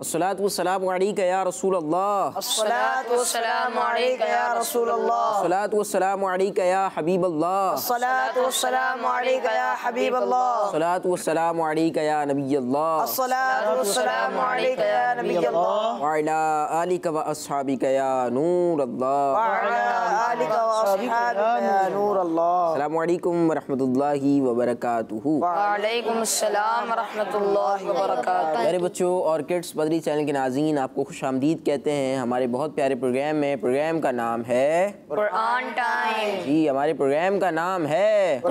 असलातम या रसूल अल्लाम या हबीब अल्लाम या नबी अल्लाबी या नूर अल्लाम वरहमल वबरक मेरे बच्चों ऑर्किड्स पादरी चैनल के नाजीन आपको खुश आमदीद कहते हैं हमारे बहुत प्यारे प्रोग्राम में प्रोग्राम का नाम है टाइम जी हमारे प्रोग्राम का नाम है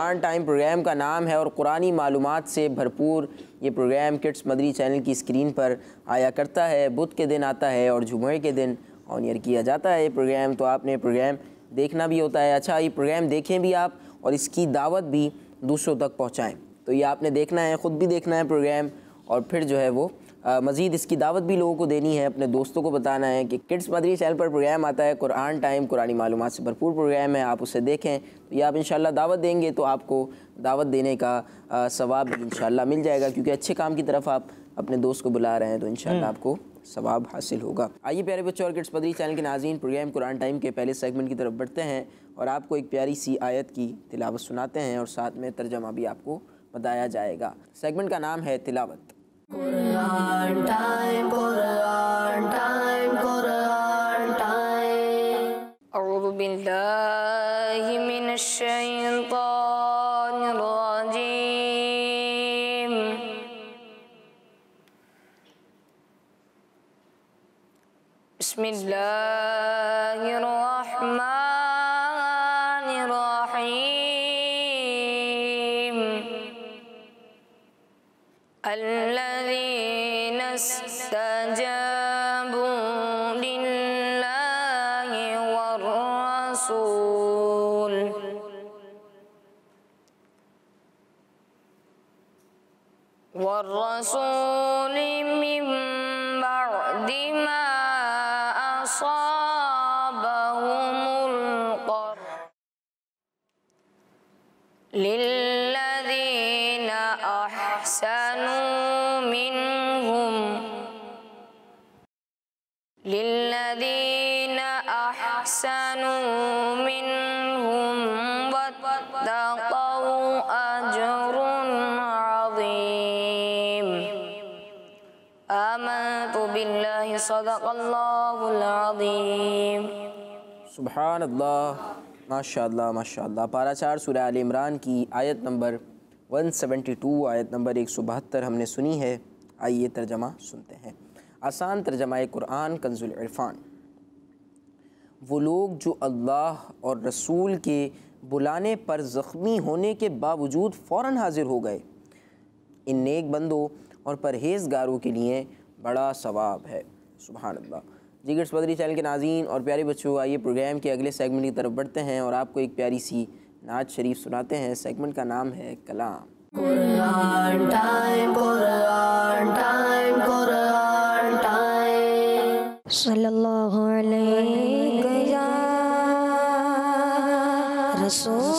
आन टाइम प्रोग्राम का नाम है और कुरानी मालूम से भरपूर ये प्रोग्राम किड्स मदरी चैनल की स्क्रीन पर आया करता है बुध के दिन आता है और जुमे के दिन ऑन ईयर किया जाता है ये प्रोग्राम तो आपने प्रोग्राम देखना भी होता है अच्छा ये प्रोग्राम देखें भी आप और इसकी दावत भी दूसरों तक पहुँचाएँ तो ये आपने देखना है ख़ुद भी देखना है प्रोग्राम और फिर जो है वो मज़ीद इसकी दावत भी लोगों को देनी है अपने दोस्तों को बताना है कि किड्स मदरी चैनल पर प्रोग्राम आता है कुरान टाइम कुरानी मालूम से भरपूर प्रोग्राम है आप उसे देखें तो ये आप इन दावत देंगे तो आपको दावत देने का सवाब इन मिल जाएगा क्योंकि अच्छे काम की तरफ आप अपने दोस्त को बुला रहे हैं तो इन हम्म। आपको सवाब हासिल होगा आइए प्यारे बच्चों और किड्स पदरी चैनल के नाजीन प्रोग्राम कुरान टाइम के पहले सेगमेंट की तरफ बढ़ते हैं और आपको एक प्यारी सी आयत की तिलावत सुनाते हैं और साथ में तर्जमा भी आपको बताया जाएगा सेगमेंट का नाम है तिलावत Quran time, Quran time, Quran time. أعوذ بالله من الشيطان الرجيم. بسم الله So. सदीम सुबहान अल्लाह माशा माशा पारा चार सूर्य आल इमरान की आयत नंबर 172 आयत नंबर एक सौ बहत्तर हमने सुनी है आइए तर्जमा सुनते हैं आसान तर्जमा कुरान कंजुल इरफान वो लोग जो अल्लाह और रसूल के बुलाने पर ज़ख्मी होने के बावजूद फ़ौर हाजिर हो गए इन नेक बंदों और परहेज़गारों के लिए बड़ा सवाब है सुबह अल्लाह जिगर्स बदरी चैनल के नाजीन और प्यारे बच्चों आइए प्रोग्राम के अगले सेगमेंट की तरफ बढ़ते हैं और आपको एक प्यारी सी नाज शरीफ सुनाते हैं सेगमेंट का नाम है कलाम सल्लल्लाहु अलैहि रसूल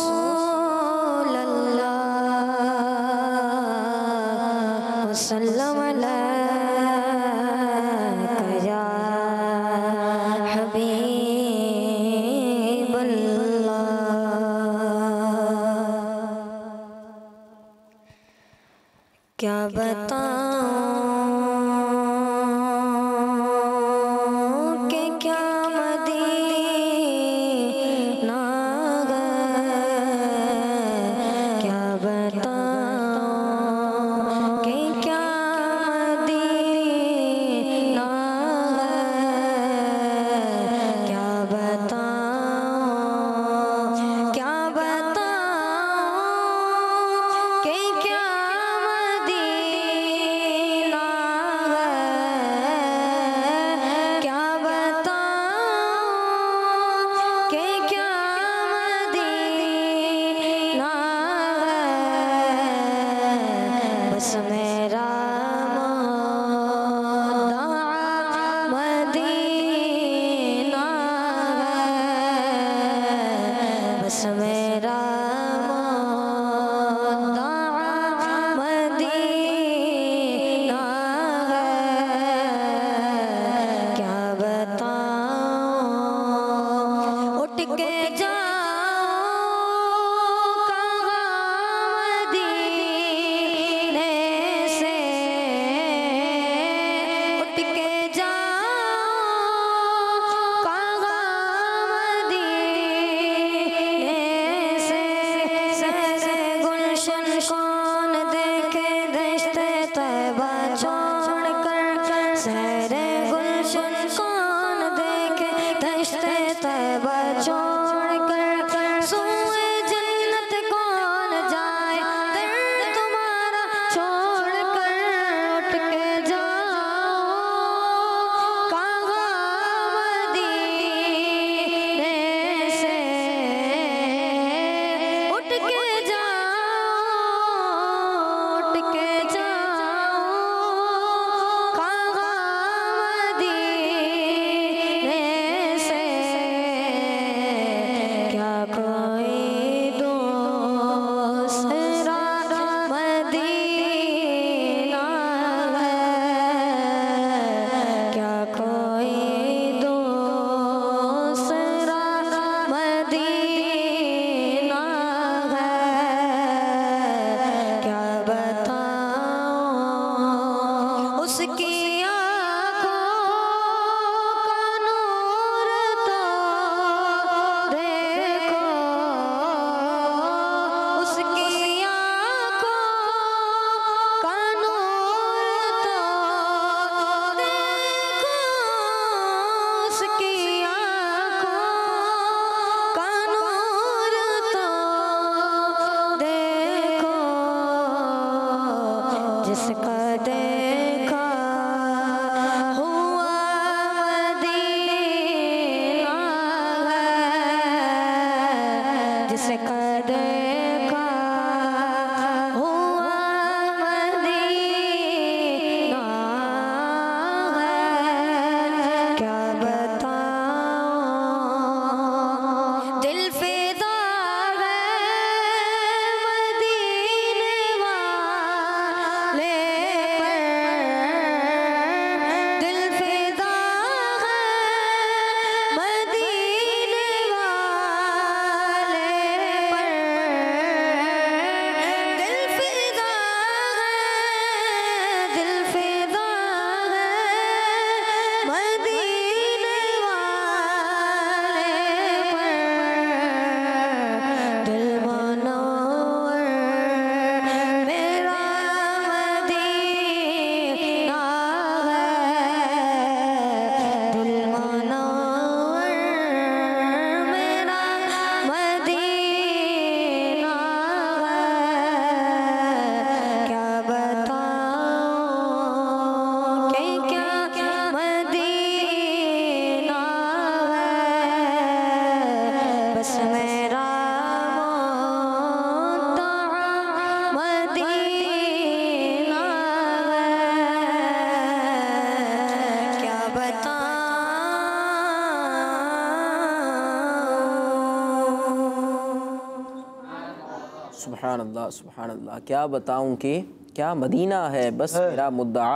अल्लाह सुबहान अल्लाह क्या बताऊँ कि क्या मदीना है बस है। मेरा मुद्दा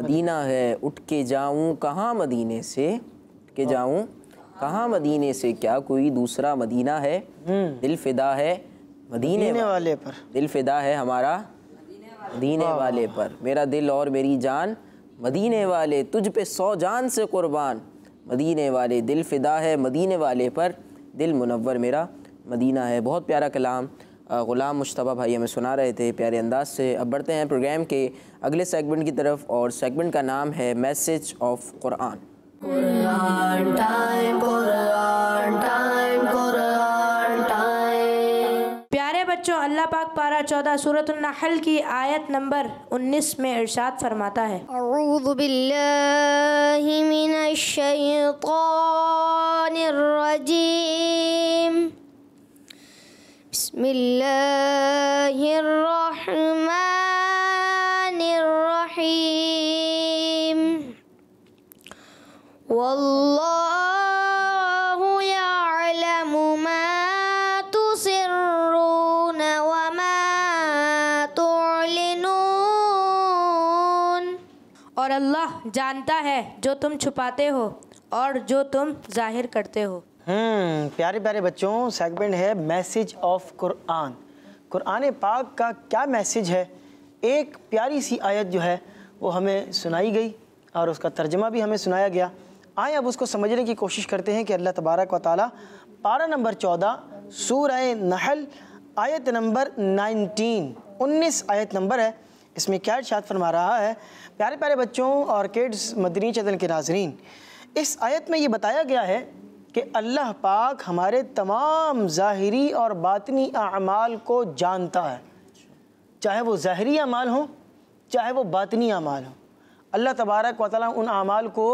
मदीना है उठ के जाऊँ कहाँ मदीने से उठ के हाँ। जाऊँ कहाँ मदीने से क्या कोई दूसरा मदीना है हम्म। दिल फिदा है मदीने वाले पर दिल फिदा है हमारा मदीने हाँ। वाले पर मेरा दिल और मेरी जान मदीने वाले तुझ पे सौ जान से कुर्बान मदीने वाले दिल फिदा है मदीने वाले पर दिल मुनवर मेरा मदीना है बहुत प्यारा कलाम ग़ुलाम मुशतबा भाई हमें सुना रहे थे प्यारे अंदाज से अब बढ़ते हैं प्रोग्राम के अगले सेगमेंट की तरफ और सेगमेंट का नाम है मैसेज ऑफ कुरान प्यारे बच्चों अल्लाह पाक पारा चौदह सूरत नहल की आयत नंबर उन्नीस में इरशाद फरमाता है शैतानिर रजीम بسم الله الرحمن الرحيم والله يعلم ما تسرون وما تعلنون और अल्लाह जानता है जो तुम छुपाते हो और जो तुम जाहिर करते हो हम्म प्यारे प्यारे बच्चों सेगमेंट है मैसेज ऑफ कुरान कुरान पाक का क्या मैसेज है एक प्यारी सी आयत जो है वो हमें सुनाई गई और उसका तर्जमा भी हमें सुनाया गया आए अब उसको समझने की कोशिश करते हैं कि अल्लाह तबारक व ताली पारा नंबर चौदह सूर नहल आयत नंबर नाइनटीन उन्नीस आयत नंबर है इसमें क्या इर्शाद फरमा रहा है प्यारे प्यारे बच्चों और किड्स मदनी चदन के नाजरीन इस आयत में ये बताया गया है कि अल्लाह पाक हमारे तमाम ज़ाहरी और बातनी अमाल को जानता है चाहे वो ज़ाहरी अमाल हो चाहे वो बातनी अमाल हो अल्लाह तबारक वाली उन अमाल को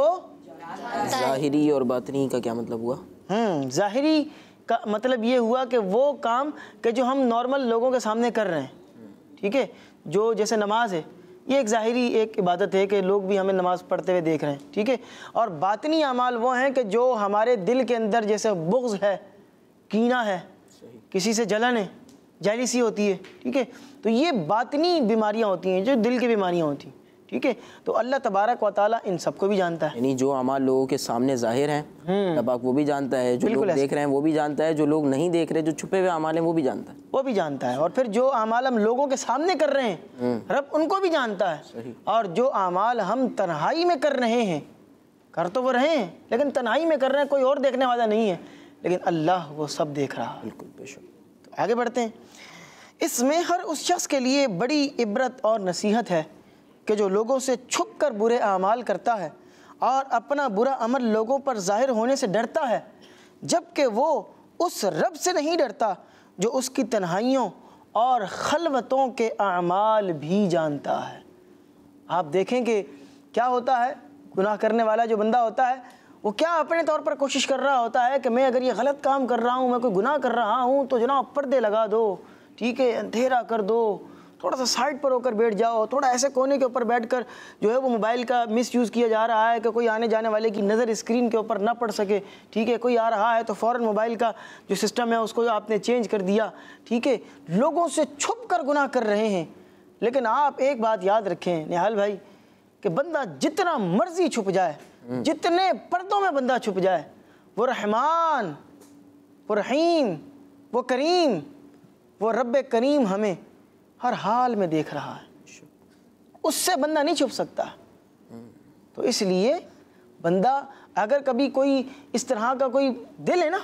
ज़ाहरी और बातनी का क्या मतलब हुआ हम्म, ज़ाहरी का मतलब ये हुआ कि वो काम के जो हम नॉर्मल लोगों के सामने कर रहे हैं ठीक है जो जैसे नमाज है ये एक ज़ाहरी एक इबादत है कि लोग भी हमें नमाज़ पढ़ते हुए देख रहे हैं ठीक है और बातनी अमाल वो हैं कि जो हमारे दिल के अंदर जैसे बुग्ज़ है कीना है किसी से जलन है जैलिसी होती है ठीक है तो ये बातनी बीमारियाँ होती हैं जो दिल की बीमारियाँ होती हैं ठीक है तो अल्लाह तबारक वाली इन सबको भी जानता है यानी जो हमारे लोगों के सामने जाहिर है हम्म। तबाक वो भी जानता है जो लोग देख रहे हैं वो भी जानता है जो लोग नहीं देख रहे जो छुपे हुए अमाल हैं वो भी जानता है वो भी जानता है और फिर जो अमाल हम लोगों के सामने कर रहे हैं हम्म। रब उनको भी जानता है और जो अमाल हम तनहाई में कर रहे हैं कर तो वो रहे हैं लेकिन तन्हाई में कर रहे हैं कोई और देखने वाला नहीं है लेकिन अल्लाह वो सब देख रहा है बिल्कुल बेशक तो आगे बढ़ते हैं इसमें हर उस शख्स के लिए बड़ी इबरत और नसीहत है कि जो लोगों से छुप कर बुरे अमाल करता है और अपना बुरा अमल लोगों पर ज़ाहिर होने से डरता है जबकि वो उस रब से नहीं डरता जो उसकी तन्हाइयों और खलवतों के अमाल भी जानता है आप देखेंगे क्या होता है गुनाह करने वाला जो बंदा होता है वो क्या अपने तौर पर कोशिश कर रहा होता है कि मैं अगर ये गलत काम कर रहा हूँ मैं कोई गुनाह कर रहा हूँ तो जनाब पर्दे लगा दो ठीक है अंधेरा कर दो थोड़ा सा साइड पर होकर बैठ जाओ थोड़ा ऐसे कोने के ऊपर बैठ कर जो है वो मोबाइल का मिस यूज़ किया जा रहा है कि कोई आने जाने वाले की नज़र स्क्रीन के ऊपर ना पड़ सके ठीक है कोई आ रहा है तो फ़ौर मोबाइल का जो सिस्टम है उसको आपने चेंज कर दिया ठीक है लोगों से छुप कर गुनाह कर रहे हैं लेकिन आप एक बात याद रखें निहाल भाई कि बंदा जितना मर्जी छुप जाए हम्म। जितने पर्दों में बंदा छुप जाए वो रहमान वो रहीम वो करीम वो रब करीम हमें हर हाल में देख रहा है उससे बंदा नहीं छुप सकता तो इसलिए बंदा अगर कभी कोई इस तरह का कोई दिल है ना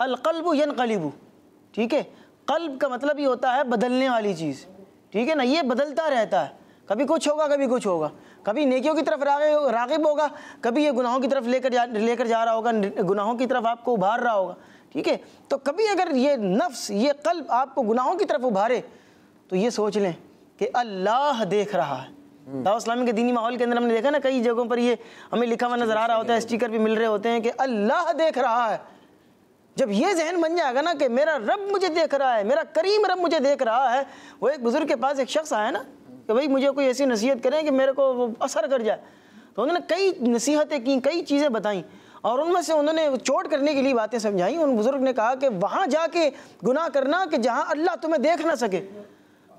अलकलब यनकलिबू ठीक है कल्ब का मतलब ये होता है बदलने वाली चीज़ ठीक है ना ये बदलता रहता है कभी कुछ होगा कभी कुछ होगा कभी नेकियों की तरफ रागे रागिब होगा कभी ये गुनाहों की तरफ लेकर जा लेकर जा रहा होगा गुनाहों की तरफ आपको उभार रहा होगा ठीक है तो कभी अगर ये नफ्स ये कल्ब आपको गुनाहों की तरफ उभारे तो ये सोच लें कि अल्लाह देख रहा है हम्म। दावा के दीनी माहौल के अंदर हमने देखा ना कई जगहों पर ये हमें लिखा हुआ नज़र आ रहा होता है हम्म। स्टिकर भी मिल रहे होते हैं कि अल्लाह देख रहा है जब ये जहन बन जाएगा ना कि मेरा रब मुझे देख रहा है मेरा करीम रब मुझे देख रहा है वो एक बुज़ुर्ग के पास एक शख्स आया ना कि भाई मुझे कोई ऐसी नसीहत करें कि मेरे को वो असर कर जाए तो उन्होंने कई नसीहतें की कई चीज़ें बताई और उनमें से उन्होंने चोट करने के लिए बातें समझाई उन बुज़ुर्ग ने कहा कि वहाँ जाके गुनाह करना कि जहाँ अल्लाह तुम्हें देख ना सके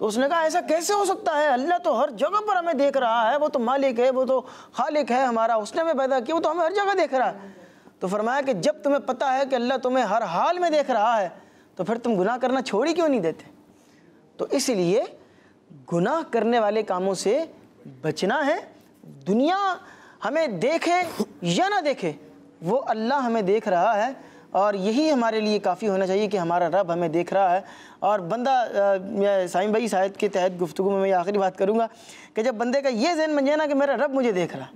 तो उसने कहा ऐसा कैसे हो सकता है अल्लाह तो हर जगह पर हमें देख रहा है वो तो मालिक है वो तो खालिक है हमारा उसने हमें पैदा किया वो तो हमें हर जगह देख रहा है तो फरमाया कि जब तुम्हें पता है कि अल्लाह तुम्हें हर हाल में देख रहा है तो फिर तुम गुनाह करना छोड़ ही क्यों नहीं देते तो इसलिए गुनाह करने वाले कामों से बचना है दुनिया हमें देखे या ना देखे वो अल्लाह हमें देख रहा है और यही हमारे लिए काफ़ी होना चाहिए कि हमारा रब हमें देख रहा है और बंदा साइम भाई शायद के तहत गुफ्तु में मैं आखिरी बात करूँगा कि जब बंदे का ये जहन बन जाए ना कि मेरा रब मुझे देख रहा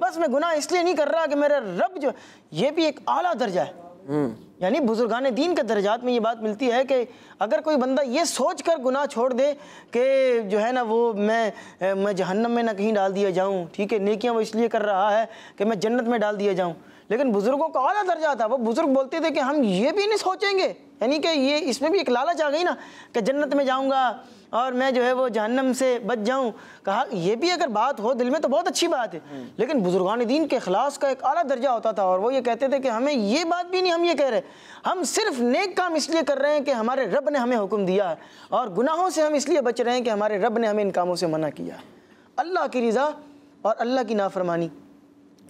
बस मैं गुनाह इसलिए नहीं कर रहा कि मेरा रब जो ये भी एक अली दर्जा है हम्म। यानी बुजुर्गान दीन के दर्जात में ये बात मिलती है कि अगर कोई बंदा ये सोच कर गुनाह छोड़ दे कि जो है ना वो मैं मैं जहन्नम में ना कहीं डाल दिया जाऊँ ठीक है नकियाँ वो इसलिए कर रहा है कि मैं जन्नत में डाल दिया जाऊँ लेकिन बुज़ुर्गों का अला दर्जा था वो बुज़ुर्ग बोलते थे कि हम ये भी नहीं सोचेंगे यानी कि ये इसमें भी एक लालच आ गई ना कि जन्नत में जाऊँगा और मैं जो है वो जहन्नम से बच जाऊँ कहा यह भी अगर बात हो दिल में तो बहुत अच्छी बात है लेकिन बुज़ुर्गान दीन के अखलास का एक अला दर्जा होता था और वो ये कहते थे कि हमें ये बात भी नहीं हम ये कह रहे हम सिर्फ नेक काम इसलिए कर रहे हैं कि हमारे रब ने हमें हुक्म दिया है और गुनाहों से हम इसलिए बच रहे हैं कि हमारे रब ने हमें इन कामों से मना किया है अल्लाह की रज़ा और अल्लाह की नाफरमानी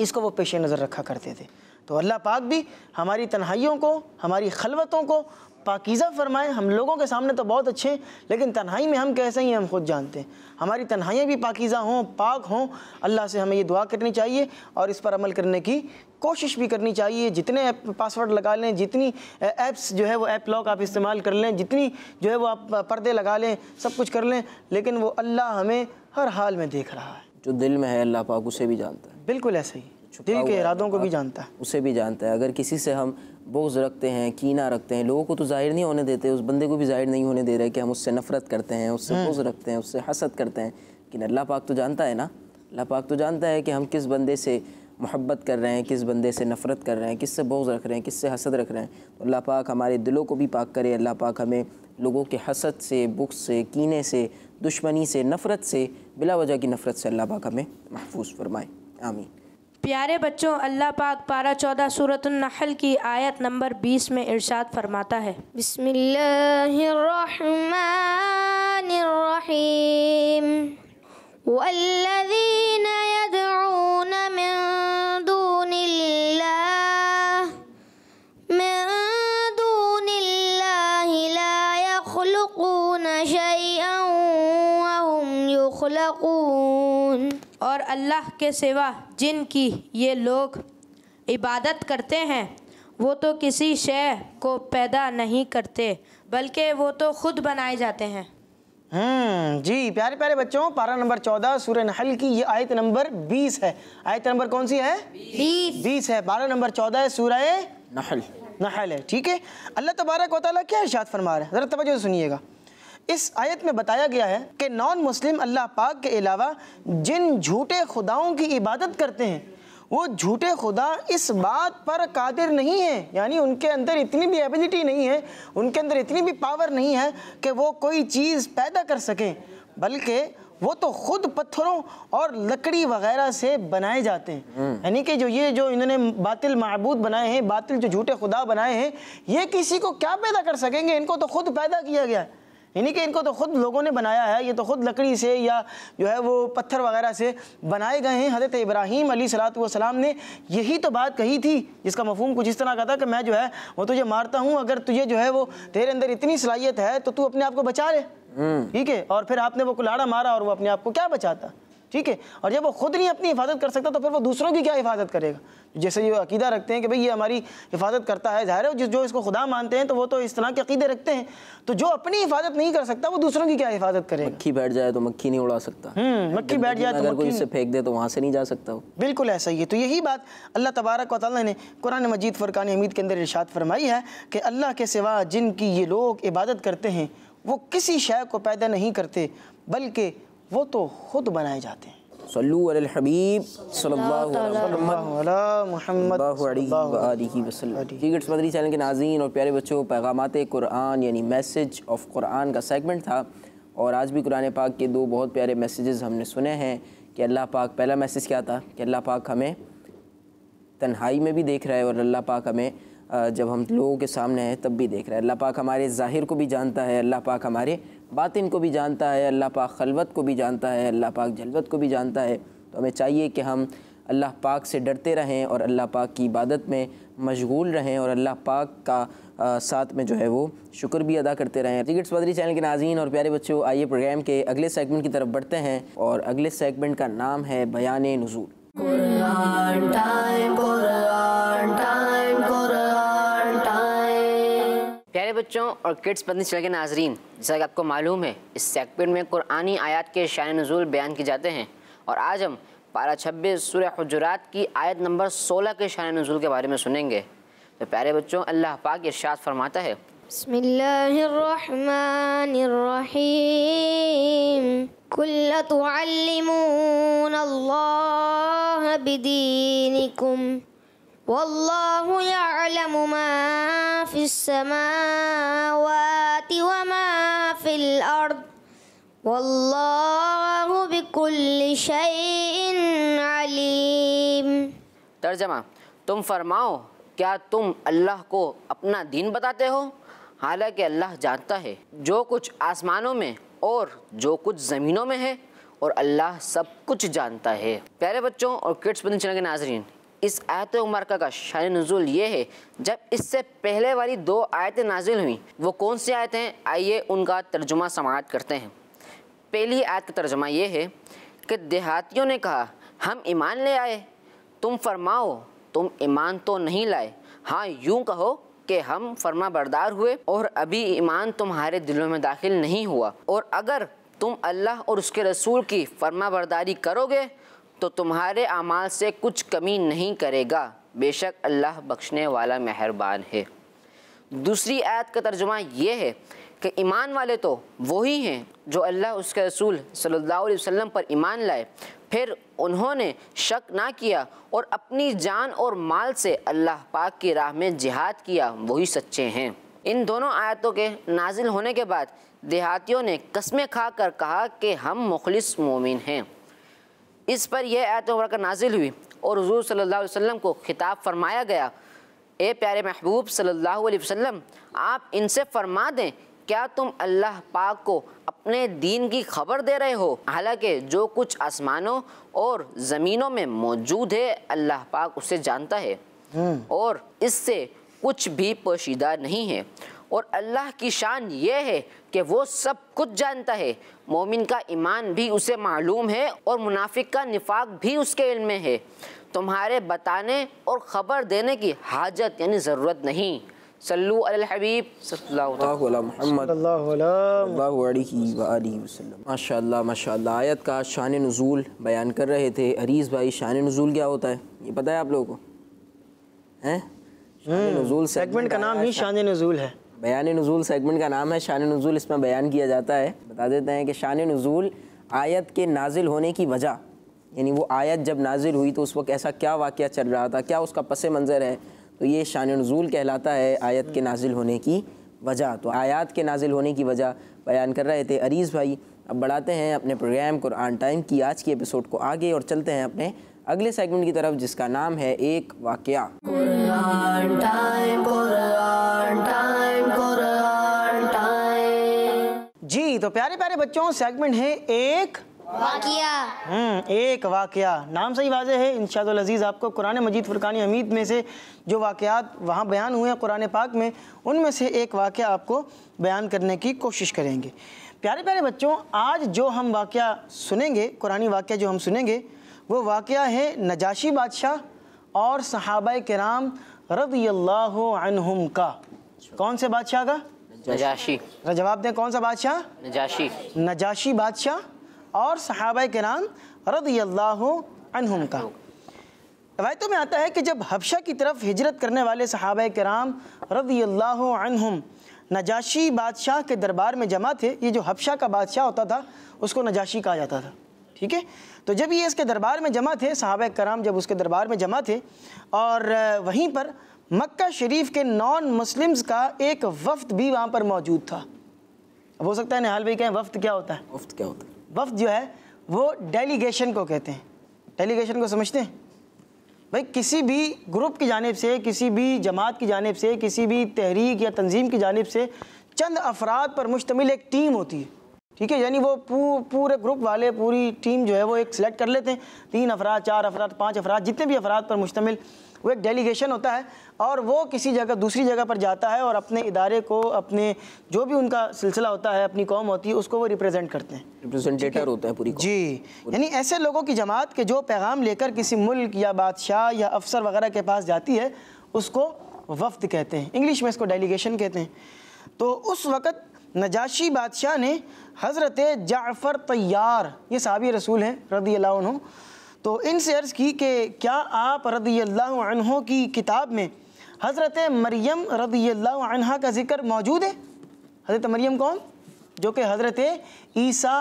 इसको वो पेश नज़र रखा करते थे तो अल्लाह पाक भी हमारी तन्हाइयों को हमारी खलवतों को पाकिज़ा फ़रमाएँ हम लोगों के सामने तो बहुत अच्छे हैं लेकिन तन्हाई में हम कैसे ही हम खुद जानते हैं हमारी तन्हाइयाँ भी पाकिज़ा हों पाक हों अल्लाह से हमें ये दुआ करनी चाहिए और इस पर अमल करने की कोशिश भी करनी चाहिए जितने पासवर्ड लगा लें जितनी ऐप्स जो है वो ऐप लॉक आप इस्तेमाल कर लें जितनी जो है वो आप पर्दे लगा लें सब कुछ कर लें लेकिन वो अल्लाह हमें हर हाल में देख रहा है जो दिल में है अल्लाह पाक उसे भी जानता है बिल्कुल ऐसे ही दिल के इरादों को भी जानता है उसे भी जानता है अगर किसी से हम बोझ रखते हैं कीना रखते हैं लोगों को तो जाहिर नहीं होने देते उस बंदे को भी जाहिर नहीं होने दे रहे कि हम उससे नफरत करते हैं उससे हम्म। बोझ रखते हैं उससे हसद करते हैं लेकिन अल्लाह पाक तो जानता है ना अल्लाह पाक तो जानता है कि हम किस बंदे से मोहब्बत कर रहे हैं किस बंदे से नफ़रत कर रहे हैं किससे बोझ रख रहे हैं किससे हसद रख रहे हैं तो अल्लाह पाक हमारे दिलों को भी पाक करे अल्लाह पाक हमें लोगों के हसद से बुख से कीने से दुश्मनी से नफ़रत से बिला वजह की नफ़रत से अल्लाह पाक हमें महफूज फरमाए आमीन प्यारे बच्चों अल्लाह पाक पारा चौदह सूरत नहल की आयत नंबर बीस में इरशाद फरमाता है बिस्मिल्लाहिर्रहमानिर्रहीम अल्लाह के सिवा जिनकी ये लोग इबादत करते हैं वो तो किसी शय को पैदा नहीं करते बल्कि वो तो खुद बनाए जाते हैं हम्म, जी प्यारे प्यारे बच्चों पारा नंबर चौदह सूर्य नहल की ये आयत नंबर बीस है आयत नंबर कौन सी है बीस बीस है पारा नंबर चौदह है सूर्य नहल नहल है ठीक है अल्लाह तबारक वाली क्या इर्शाद फरमा रहे हैं ज़रा तवज्जो सुनिएगा इस आयत में बताया गया है कि नॉन मुस्लिम अल्लाह पाक के अलावा जिन झूठे खुदाओं की इबादत करते हैं वो झूठे खुदा इस बात पर कादिर नहीं है यानी उनके अंदर इतनी भी एबिलिटी नहीं है उनके अंदर इतनी भी पावर नहीं है कि वो कोई चीज़ पैदा कर सकें बल्कि वो तो खुद पत्थरों और लकड़ी वगैरह से बनाए जाते हैं हम्म। यानी कि जो ये जो इन्होंने बातिल महबूद बनाए हैं बातिल जो झूठे खुदा बनाए हैं ये किसी को क्या पैदा कर सकेंगे इनको तो खुद पैदा किया गया है यानी कि इनको तो ख़ुद लोगों ने बनाया है ये तो ख़ुद लकड़ी से या जो है वो पत्थर वगैरह से बनाए गए हैं हज़रत इब्राहीम अली सलात वसलाम ने यही तो बात कही थी जिसका मफहम कुछ इस तरह का था कि मैं जो है वो तुझे मारता हूँ अगर तुझे जो है वो तेरे अंदर इतनी सलाहियत है तो तू अपने आप को बचा ले हम्म। ठीक है और फिर आपने वो कुलाड़ा मारा और वो अपने आप को क्या बचाता ठीक है और जब वो खुद नहीं अपनी हिफाजत कर सकता तो फिर वो दूसरों की क्या हिफाजत करेगा जैसे ये अकीदा रखते हैं कि भाई ये हमारी हिफाजत करता है ज़ाहिर है जो इसको खुदा मानते हैं तो वो तो इस तरह के अकीदे रखते हैं तो जो अपनी हिफाजत नहीं कर सकता वो दूसरों की क्या हिफाजत करेगा मक्खी बैठ जाए तो मक्खी नहीं उड़ा सकता हम्म, मक्खी बैठ जाए तो अगर कोई इससे फेंक दे तो वहाँ से नहीं जा सकता बिल्कुल ऐसा ही है तो यही बात अल्लाह तबारक वाली ने कुरान मजीद फ़ुरकान हमीद के अंदर इर्शाद फरमाई है कि अल्लाह के सिवा जिनकी ये लोग इबादत करते हैं वो किसी शय को पैदा नहीं करते बल्कि वो तो खुद बनाए जाते हैं हबीब क्रिकेट मदरी चैनल के नाजीन और प्यारे बच्चों पैगाम कुरान यानी मैसेज ऑफ कुरान का सेगमेंट था और आज भी कुरान पाक के दो बहुत प्यारे मैसेजेस हमने सुने हैं कि अल्लाह पाक पहला मैसेज क्या था कि अल्लाह पाक हमें तन्हाई में भी देख रहा है और अल्लाह पाक हमें जब हम लोगों के सामने हैं तब भी देख रहा है अल्लाह पाक हमारे ज़ाहिर को भी जानता है अल्लाह पाक हमारे बातिन को भी जानता है अल्लाह पाक खलवत को भी जानता है अल्लाह पाक जलवत को भी जानता है तो हमें चाहिए कि हम अल्लाह पाक से डरते रहें और अल्लाह पाक की इबादत में मशगूल रहें और अल्लाह पाक का आ, साथ में जो है वो शुक्र भी अदा करते रहें टिकट्स बदरी चैनल के नाजीन और प्यारे बच्चों आइए प्रोग्राम के अगले सेगमेंट की तरफ बढ़ते हैं और अगले सेगमेंट का नाम है बयान नजूल बच्चों और किड्स पत्नी चल के नाजरीन जैसा कि आपको मालूम है इस सेगमेंट में कुरानी आयत के शान नजूल बयान किए जाते हैं और आज हम पारा छब्बीस सूर्य हजरात की आयत नंबर सोलह के शान नजूल के बारे में सुनेंगे तो प्यारे बच्चों अल्लाह पाक इर्शाद फरमाता है बिस्मिल्लाहिर्रहमानिर्रहीम والله يعلم ما في السماوات وما في الأرض والله بكل شيء عليم तर्जमा तुम फरमाओ क्या तुम अल्लाह को अपना दीन बताते हो हालांकि अल्लाह जानता है जो कुछ आसमानों में और जो कुछ ज़मीनों में है और अल्लाह सब कुछ जानता है प्यारे बच्चों और किड्स बंदी चैनल के नाजरीन इस आयत मुबारक का शान नजूल ये है जब इससे पहले वाली दो आयतें नाजिल हुई वो कौन सी आयतें आइए उनका तर्जुमा समात करते हैं पहली आयत का तर्जुमा ये है कि देहातियों ने कहा हम ईमान ले आए तुम फरमाओ तुम ईमान तो नहीं लाए हाँ यूँ कहो कि हम फरमा बरदार हुए और अभी ईमान तुम्हारे दिलों में दाखिल नहीं हुआ और अगर तुम अल्लाह और उसके रसूल की फरमा बरदारी करोगे तो तुम्हारे अमाल से कुछ कमी नहीं करेगा बेशक अल्लाह बख्शने वाला मेहरबान है दूसरी आयत का तर्जुमा यह है कि ईमान वाले तो वही हैं जो अल्लाह उसके रसूल सल्लल्लाहु अलैहि वसल्लम पर ईमान लाए फिर उन्होंने शक ना किया और अपनी जान और माल से अल्लाह पाक की राह में जिहाद किया वही सच्चे हैं इन दोनों आयतों के नाजिल होने के बाद देहातियों ने कस्में खाकर कहा कि हम मुखलिस मोमिन हैं इस पर यह आयत मुबारक नाजिल हुई और हजूर सल्ला वसम को खिताब फरमाया गया ए प्यारे महबूब सल्ला वसम आप इनसे फरमा दें क्या तुम अल्लाह पाक को अपने दीन की खबर दे रहे हो हालांकि जो कुछ आसमानों और ज़मीनों में मौजूद है अल्लाह पाक उसे जानता है हम्म। और इससे कुछ भी पोशीदा नहीं है और अल्लाह की शान ये है कि वो सब कुछ जानता है मोमिन का ईमान भी उसे मालूम है और मुनाफिक का निफाक भी उसके इल्म में है तुम्हारे बताने और ख़बर देने की हाजत यानी ज़रूरत नहीं सल्लु अल हबीब माशाल्लाह माशाल्लाह आयत का शान नज़ूल बयान कर रहे थे अरीज़ भाई शान नज़ूल क्या होता है ये पता है आप लोगों को हैं हम्म, सेगमेंट का नाम ही शान नज़ूल है बयान नज़ुल सेगमेंट का नाम है शान नजूल इसमें बयान किया जाता है बता देते हैं कि शान नजूल आयत के नाजिल होने की वजह यानी वो आयत जब नाजिल हुई तो उस वक्त ऐसा क्या वाक़ चल रहा था क्या उसका पस मंज़र है तो ये शान नजूल कहलाता है आयत के नाजिल होने की वजह तो आयात के नाजिल होने की वजह बयान कर रहे थे अरीज़ भाई अब बढ़ाते हैं अपने प्रोग्राम कुरान टाइम की आज की एपिसोड को आगे और चलते हैं अपने अगले सेगमेंट की तरफ जिसका नाम है एक वाकया जी तो प्यारे प्यारे बच्चों सेगमेंट है एक हम्म एक वाकया नाम सही वाजे है इन अजीज आपको कुरान मजीद फुरकानी हमीद में से जो वाकयात वहाँ बयान हुए हैं कुरान पाक में उनमें से एक वाक्य आपको बयान करने की कोशिश करेंगे प्यारे प्यारे बच्चों आज जो हम वाक्य सुनेंगे कुरानी वाक़ जो हम सुनेंगे वो वाक़ है नजाशी बादशाह और सहाबा कराम रदी का कौन से बादशाह का नजाशी जवाब दें कौन सा बादशाह नजाशी नजाशी बादशाह और सहाबा कराम रदी का रवायतों में आता है कि जब हबशा की तरफ हिजरत करने वाले सहाब कराम रदी अल्लाम नजाशी बादशाह के दरबार में जमा थे ये जो हबशा का बादशाह होता था उसको नजाशी कहा जाता था ठीक है तो जब ये इसके दरबार में जमा थे साहब कराम जब उसके दरबार में जमा थे और वहीं पर मक्का शरीफ के नॉन मुस्लिम्स का एक वफ्त भी वहाँ पर मौजूद था अब हो सकता है निहाल भाई कहें वफ्त क्या होता है वफ्त क्या होता है वफ्त जो है वो डेलीगेशन को कहते हैं डेलीगेशन को समझते हैं भाई किसी भी ग्रुप की जानब से किसी भी जमात की जानब से किसी भी तहरीक या तंजीम की जानब से चंद अफराद पर मुश्तमिल एक टीम होती है ठीक है यानी वो पू, पूरे ग्रुप वाले पूरी टीम जो है वो एक सिलेक्ट कर लेते हैं तीन अफराद चार अफराद पाँच अफराद जितने भी अफराद पर मुश्तमिल वो एक डेलीगेशन होता है और वो किसी जगह दूसरी जगह पर जाता है और अपने इदारे को अपने जो भी उनका सिलसिला होता है अपनी कौम होती है उसको वो रिप्रेजेंट करते हैं रिप्रेजेंटेटर होता है पूरी जी यानी ऐसे लोगों की जमात के जो पैगाम लेकर किसी मुल्क या बादशाह या अफसर वगैरह के पास जाती है उसको वफ्त कहते हैं इंग्लिश में इसको डेलीगेशन कहते हैं तो उस वक़्त नजाशी बादशाह ने हज़रत जाफ़र तैयार ये सहाबी रसूल हैं रदी अल्लाह तो इनसे अर्ज़ की कि क्या आप रदी अल्लाह की किताब में हज़रत मरियम रदी अल्लाह का ज़िक्र मौजूद है हज़रत मरियम कौन जो कि हज़रत ईसा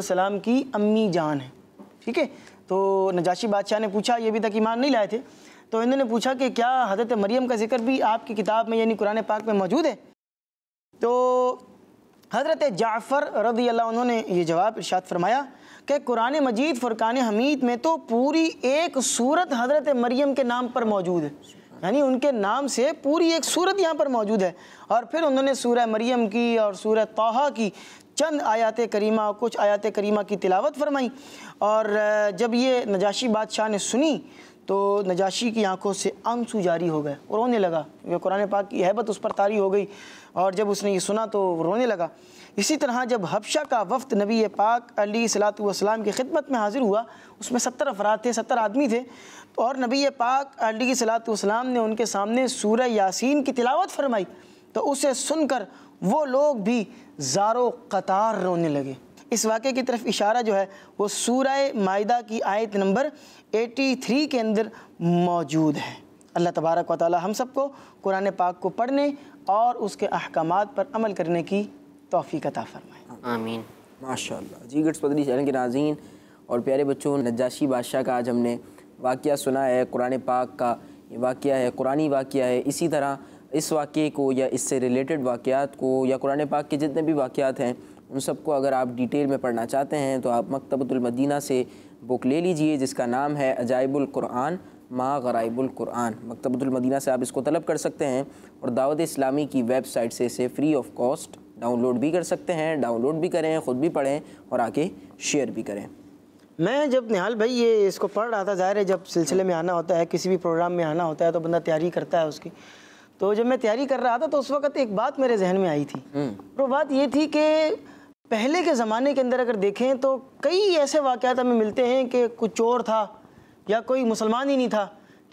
सलाम की अम्मी जान है ठीक है तो नजाशी बादशाह ने पूछा ये भी तक ईमान नहीं लाए थे तो इन्होंने पूछा कि क्या हज़रत मरियम का जिक्र भी आपकी किताब में यानी कुरान पाक में मौजूद है तो हज़रत जाफ़र रदी अल्लाह उन्होंने ये जवाब इर्शाद फरमाया कि कुरान मजीद फ़ुरकान हमीद में तो पूरी एक सूरत हज़रत मरियम के नाम पर मौजूद है यानी उनके नाम से पूरी एक सूरत यहाँ पर मौजूद है और फिर उन्होंने सूर मरियम की और सूर तोहा की चंद आयात करीमा कुछ आयात करीमा की तिलावत फरमाई और जब ये नजाशी बादशाह ने सुनी तो नजाशी की आंखों से आंसू जारी हो गए और रोने लगा कुरान पाक की हैबत उस पर तारी हो गई और जब उसने ये सुना तो रोने लगा इसी तरह जब हबशा का वफ्त नबी पाक अली सलातम की खिदमत में हाजिर हुआ उसमें सत्तर अफराद थे सत्तर आदमी थे और नबी पाक अली सलातम ने उनके सामने सूर्य यासिन की तिलावत फरमाई तो उसे सुनकर वो लोग भी जारो कतार रोने लगे इस वाक़े की तरफ इशारा जो है वो सूर्य मायदा की आयत नंबर 83 के अंदर मौजूद है अल्लाह तबारक वाली हम सबको कुरान पाक को पढ़ने और उसके अहकाम पर अमल करने की तोफ़ी कता फरमाएँ आमीन माशा जी गट्स पदरी चैनल के नाजीन और प्यारे बच्चों नजाशी बादशाह का आज हमने वाक़ सुना है कुरान पाक का ये वाक़ है कुरानी वाक़ है इसी तरह इस वाक़े को या इससे रिलेटेड वाक़ात को या कुरान पाक के जितने भी वाक़ात हैं उन सबको अगर आप डिटेल में पढ़ना चाहते हैं तो आप मकतबतुलमदीना से बुक ले लीजिए जिसका नाम है अजाइबुल कुरान माँ कुरान मकतबुलमदीना से आप इसको तलब कर सकते हैं और दावत इस्लामी की वेबसाइट से इसे फ़्री ऑफ कॉस्ट डाउनलोड भी कर सकते हैं डाउनलोड भी करें ख़ुद भी पढ़ें और आके शेयर भी करें मैं जब निहाल भाई ये इसको पढ़ रहा था ज़ाहिर है जब सिलसिले में आना होता है किसी भी प्रोग्राम में आना होता है तो बंदा तैयारी करता है उसकी तो जब मैं तैयारी कर रहा था तो उस वक्त एक बात मेरे जहन में आई थी हम्म। वो बात ये थी कि पहले के ज़माने के अंदर अगर देखें तो कई ऐसे वाक़ात हमें मिलते हैं कि कुछ चोर था या कोई मुसलमान ही नहीं था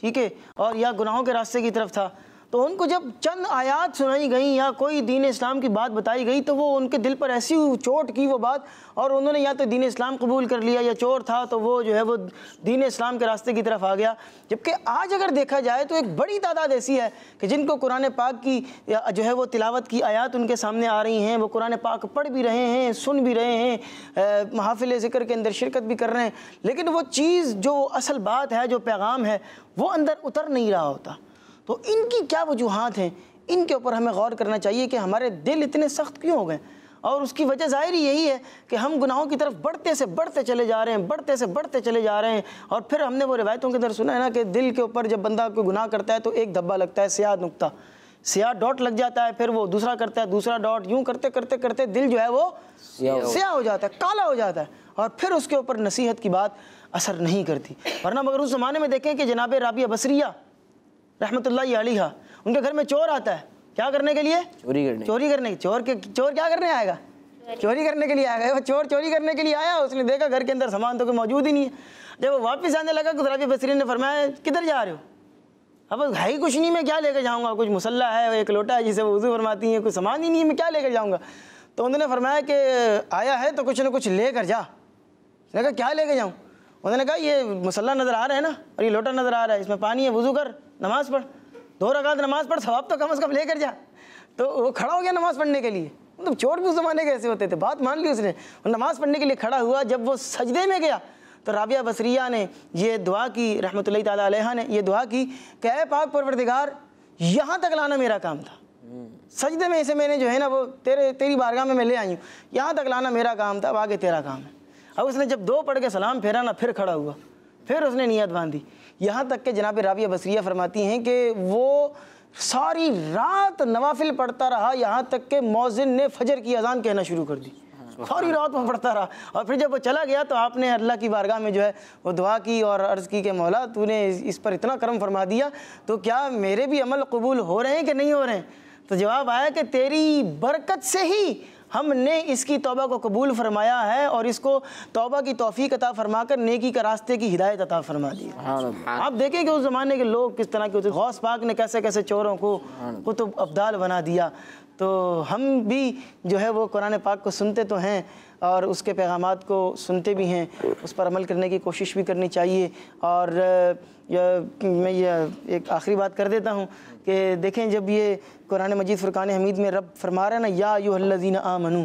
ठीक है और या गुनाहों के रास्ते की तरफ था तो उनको जब चंद आयात सुनाई गई या कोई दीन इस्लाम की बात बताई गई तो वो उनके दिल पर ऐसी चोट की वो बात और उन्होंने या तो दीन इस्लाम कबूल कर लिया या चोर था तो वो जो है वो दीन इस्लाम के रास्ते की तरफ आ गया जबकि आज अगर देखा जाए तो एक बड़ी तादाद ऐसी है कि जिनको कुरान पाक की जो है वो तिलावत की आयात उनके सामने आ रही हैं वो कुरान पाक पढ़ भी रहे हैं सुन भी रहे हैं महाफिल ज़िक्र के अंदर शिरकत भी कर रहे हैं लेकिन वो चीज़ जो असल बात है जो पैगाम है वो अंदर उतर नहीं रहा होता तो इनकी क्या वजूहत हैं इनके ऊपर हमें गौर करना चाहिए कि हमारे दिल इतने सख्त क्यों हो गए और उसकी वजह ज़ाहिर यही है कि हम गुनाहों की तरफ बढ़ते से बढ़ते चले जा रहे हैं बढ़ते से बढ़ते चले जा रहे हैं और फिर हमने वो रिवायतों के अंदर सुना है ना कि दिल के ऊपर जब बंदा कोई गुनाह करता है तो एक धब्बा लगता है सियाह नुकता स्याह डॉट लग जाता है फिर वो दूसरा करता है दूसरा डॉट यूं करते करते करते दिल जो है वो स्याह हो जाता है काला हो जाता है और फिर उसके ऊपर नसीहत की बात असर नहीं करती वरना मगर उस ज़माने में देखें कि जनाब राबिया बसरिया रहमत आलिया उनके घर में चोर आता है क्या करने के लिए चोरी करने चोरी करने चोर के चोर क्या करने आएगा चोरी करने के लिए आ गए वो चोर चोरी करने के लिए आया उसने देखा घर के अंदर सामान तो कोई मौजूद ही नहीं है जब वो वापस आने लगा तो रबी बसरी ने फरमाया किधर जा रहे हो अब है ही कुछ नहीं मैं क्या लेकर जाऊँगा कुछ मुसल्ला है एक लोटा है जिसे वो वजू फरमाती है कुछ सामान ही नहीं है मैं क्या लेकर जाऊँगा तो उन्होंने फरमाया कि आया है तो कुछ ना कुछ लेकर जा उसने कहा क्या लेकर जाऊँ उन्होंने कहा ये मसल्ला नज़र आ रहा है ना और ये लोटा नज़र आ रहा है इसमें पानी है वज़ू कर नमाज़ पढ़ दो रकात नमाज़ पढ़ सवाब तो कम अज़ कम लेकर जा तो वो खड़ा हो गया नमाज़ पढ़ने के लिए मतलब चोट भी उस ज़माने के ऐसे होते थे बात मान ली उसने और नमाज़ पढ़ने के लिए खड़ा हुआ जब वो सजदे में गया तो राबिया बसरिया ने ये दुआ की रहमत तहा ने यह दुआ की कि ए पाक परवरदिगार यहाँ तक लाना मेरा काम था सजदे में इसे मैंने जो है ना वो तेरे तेरी बारगाह में मैं ले आई हूँ यहाँ तक लाना मेरा काम था अब आगे तेरा काम है अब उसने जब दो पढ़ के सलाम फेरा ना फिर खड़ा हुआ फिर उसने नीयत बांधी यहाँ तक के जनाब राबिया बसरिया फरमाती हैं कि वो सारी रात नवाफिल पढ़ता रहा यहाँ तक के मौजिन ने फजर की अजान कहना शुरू कर दी सारी रात में पढ़ता रहा और फिर जब वो चला गया तो आपने अल्लाह की बारगाह में जो है वो दुआ की और अर्ज़ की कि मौला तूने इस पर इतना करम फरमा दिया तो क्या मेरे भी अमल कबूल हो रहे हैं कि नहीं हो रहे हैं तो जवाब आया कि तेरी बरकत से ही हमने इसकी तोबा को कबूल फरमाया है और इसको तोबा की तोफ़ी अता फरमा कर नेकी का रास्ते की हिदायत अता फरमा दी आप देखें कि उस ज़माने के लोग किस तरह के गौस पाक ने कैसे कैसे चोरों को कुतुब अब्दाल बना दिया तो हम भी जो है वो कुरान पाक को सुनते तो हैं और उसके पैगाम को सुनते भी हैं उस पर अमल करने की कोशिश भी करनी चाहिए और मैं ये एक आखिरी बात कर देता हूँ कि देखें जब ये कुरान मजीद फ़ुरकान हमीद में रब फरमा रहा है ना या यूहल्लिन आ मनू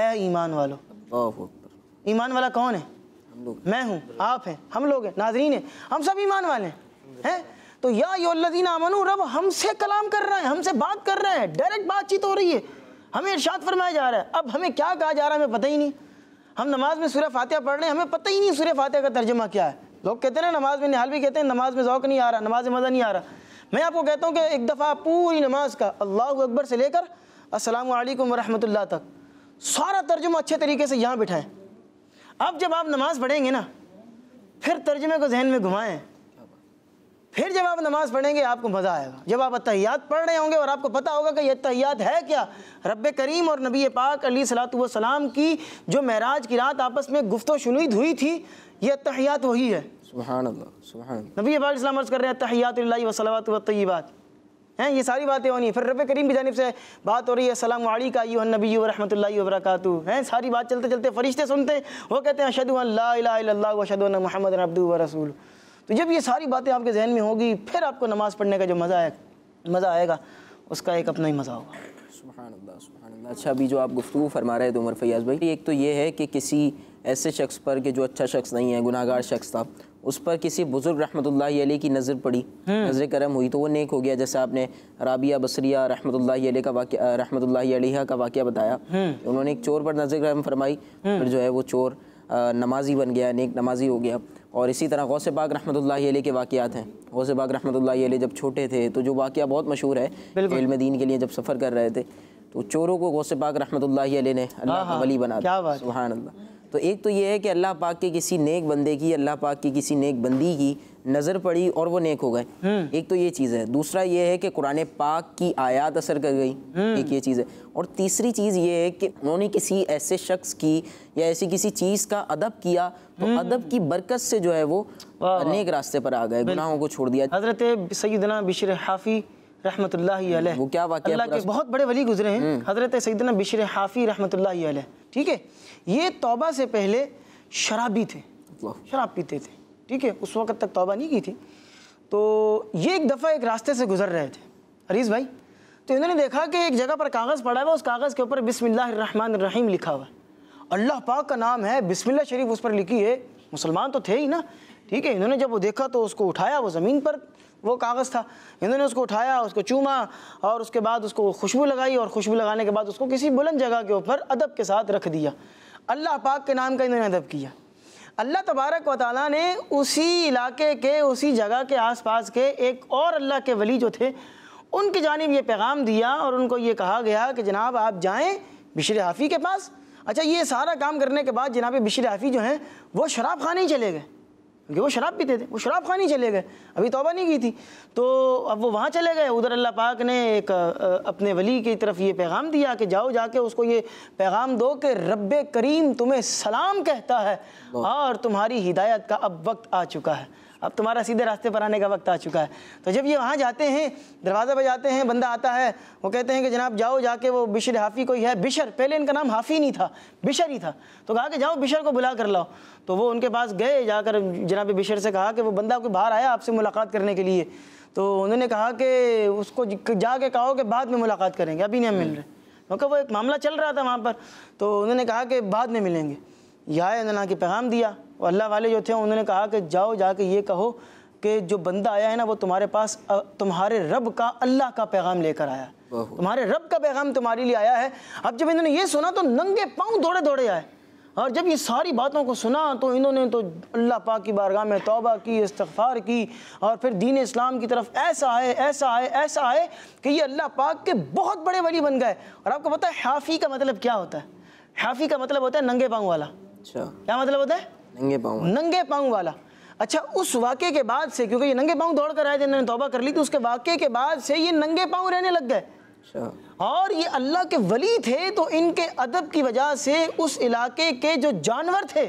ए ईमान वालो ईमान वाला कौन है मैं हूँ आप हैं हम लोग हैं नाजरीन हैं हम सब ईमान वाले हैं हैं तो या लदीन आमनु रब हमसे कलाम कर रहा है हमसे बात कर रहे हैं डायरेक्ट बातचीत हो रही है हमें इर्शाद फरमाया जा रहा है अब हमें क्या कहा जा रहा है हमें पता ही नहीं हम नमाज में सूर्य फातिहा पढ़ रहे हैं हमें पता ही नहीं सूर्य फातिहा का तर्जमा क्या है लोग कहते हैं ना नमाज में निहाल भी कहते हैं नमाज में ओक़ नहीं आ रहा नमाज में मज़ा नहीं आ रहा मैं आपको कहता हूँ कि एक दफ़ा पूरी नमाज का अल्लाह अकबर से लेकर असलकम वरहमल तक सारा तर्जुमा अच्छे तरीके से यहाँ बिठाएं अब जब आप नमाज़ पढ़ेंगे ना फिर तर्जुमे को जहन में घुमाएं फिर जब आप नमाज़ पढ़ेंगे आपको मज़ा आएगा जब आप तहियात पढ़ रहे होंगे और आपको पता होगा कि यह तहियात है क्या रब करीम और नबी पाक अली सलात की जो महराज की रात आपस में गुफ्त शनुद हुई थी यह तहियात वही है नबी इस्लाम अर्ज़ कर रहे हैं हैं ये सारी बातें होनी फिर रब करीम की जानब से बात हो रही है सलाम वाली का यू नबी हैं सारी बात चलते चलते फरिश्ते सुनते वो कहते हैं महमद अब्दू व रसूल तो जब ये सारी बातें आपके जहन में होगी फिर आपको नमाज़ पढ़ने का जो मज़ा आए मज़ा आएगा उसका एक अपना ही मज़ा होगा सुबहानल्ला अच्छा अभी जो आप गुफ्तु फरमा रहे थे तो उमर फैयाज़ भाई एक तो ये है कि किसी ऐसे शख्स पर कि जो अच्छा शख्स नहीं है गुनागार शख्स था उस पर किसी बुज़ुर्ग रहमत की नज़र पड़ी हम्म। नज़र करम हुई तो वो नेक हो गया जैसे आपने राबिया बसरिया रहमत का वाक़ रहमत का वाक्य बताया हम्म। तो उन्होंने एक चोर पर नज़र करम फरमाई हम्म। फिर जो है वो चोर नमाजी बन गया नेक नमाजी हो गया और इसी तरह से पाक रहमत के वाक़ात हैं से बाग रहमत जब छोटे थे तो जो वाक़ बहुत मशहूर है इल्म दीन के लिए जब सफ़र कर रहे थे तो चोरों को से पाक रहमत ने अल्लाह हाँ, हाँ। वली बना दिया अल्लाह तो एक तो ये है कि अल्लाह पाक के किसी नेक बंदे की अल्लाह पाक की किसी नेक बंदी की नज़र पड़ी और वो नेक हो गए हम्म। एक तो ये चीज़ है दूसरा ये है कि कुरान पाक की आयात असर कर गई हम्म। एक ये चीज़ है और तीसरी चीज़ ये है कि उन्होंने किसी ऐसे शख्स की या ऐसी किसी चीज़ का अदब किया तो हम्म। अदब की बरकत से जो है वो नेक रास्ते पर आ गए गुनाहों को छोड़ दिया हजरत सईदना बिशर हाफ़ी रहमत वो क्या अल्लाह के बहुत बड़े वली गुजरे हैं हम्म। हज़रत सैदना बिशर हाफ़ी रहमत ठीक है ये तोबा से पहले शराबी थे शराब पीते थे ठीक है उस वक़्त तक तोबा नहीं की थी तो ये एक दफ़ा एक रास्ते से गुजर रहे थे हरीस भाई तो इन्होंने देखा कि एक जगह पर कागज़ पड़ा हुआ उस कागज़ के ऊपर बिसमीम लिखा हुआ अल्लाह पाक का नाम है बिसमिल्ला शरीफ उस पर लिखी है मुसलमान तो थे ही ना ठीक है इन्होंने जब वो देखा तो उसको उठाया वो ज़मीन पर वो कागज़ था इन्होंने ने उसको उठाया उसको चूमा और उसके बाद उसको खुशबू लगाई और खुशबू लगाने के बाद उसको किसी बुलंद जगह के ऊपर अदब के साथ रख दिया अल्लाह पाक के नाम का इन्होंने अदब किया अल्लाह तबारक व ताली ने उसी इलाके के उसी जगह के आसपास के एक और अल्लाह के वली जो थे उनकी जानब ये पैगाम दिया और उनको ये कहा गया कि जनाब आप जाएँ बिशर हाफ़ी के पास अच्छा ये सारा काम करने के बाद जनाब बिशर हाफ़ी जो हैं वो शराब खाने ही चले गए क्योंकि वो शराब पीते थे वो शराब खानी चले गए अभी तोबा नहीं की थी तो अब वो वहाँ चले गए उधर अल्लाह पाक ने एक अपने वली की तरफ ये पैगाम दिया कि जाओ जाके उसको ये पैगाम दो कि रब करीम तुम्हें सलाम कहता है और तुम्हारी हिदायत का अब वक्त आ चुका है अब तुम्हारा सीधे रास्ते पर आने का वक्त आ चुका है तो जब ये वहाँ जाते हैं दरवाज़ा पर जाते हैं बंदा आता है वो कहते हैं कि जनाब जाओ जाके वो बिशर हाफ़ी कोई है बिशर पहले इनका नाम हाफ़ी नहीं था बिशर ही था तो कहा कि जाओ बिशर को बुला कर लाओ तो वो उनके पास गए जाकर जनाब बिशर से कहा कि वो बंदा कोई बाहर आया आपसे मुलाकात करने के लिए तो उन्होंने कहा कि उसको जाके कहो कि बाद में मुलाकात करेंगे अभी नहीं मिल रहे तो क्योंकि वो एक मामला चल रहा था वहाँ पर तो उन्होंने कहा कि बाद में मिलेंगे यह आए उन्होंने आके पैगाम दिया अल्लाह वाले जो थे उन्होंने कहा कि जाओ जाके ये कहो कि जो बंदा आया है ना वो तुम्हारे पास तुम्हारे रब का अल्लाह का पैगाम लेकर आया तुम्हारे रब का पैगाम तुम्हारे लिए आया है अब जब इन्होंने ये सुना तो नंगे पाँव दौड़े दौड़े आए और जब ये सारी बातों को सुना तो इन्होंने तो अल्लाह पाक की बारगाह में तौबा की इस्तफ़ार की और फिर दीन इस्लाम की तरफ ऐसा आए ऐसा आए ऐसा आए कि ये अल्लाह पाक के बहुत बड़े वली बन गए और आपको पता है हाफ़ी का मतलब क्या होता है हाफ़ी का मतलब होता है नंगे पाँव वाला अच्छा। क्या मतलब होता है नंगे पाँव नंगे पाँव वाला अच्छा उस वाक्य के बाद से क्योंकि ये नंगे पाँव दौड़ कर आए थे इन्होंने तोबा कर ली थी तो उसके वाक्य के बाद से ये नंगे पाँव रहने लग गए अच्छा। और ये अल्लाह के वली थे तो इनके अदब की वजह से उस इलाके के जो जानवर थे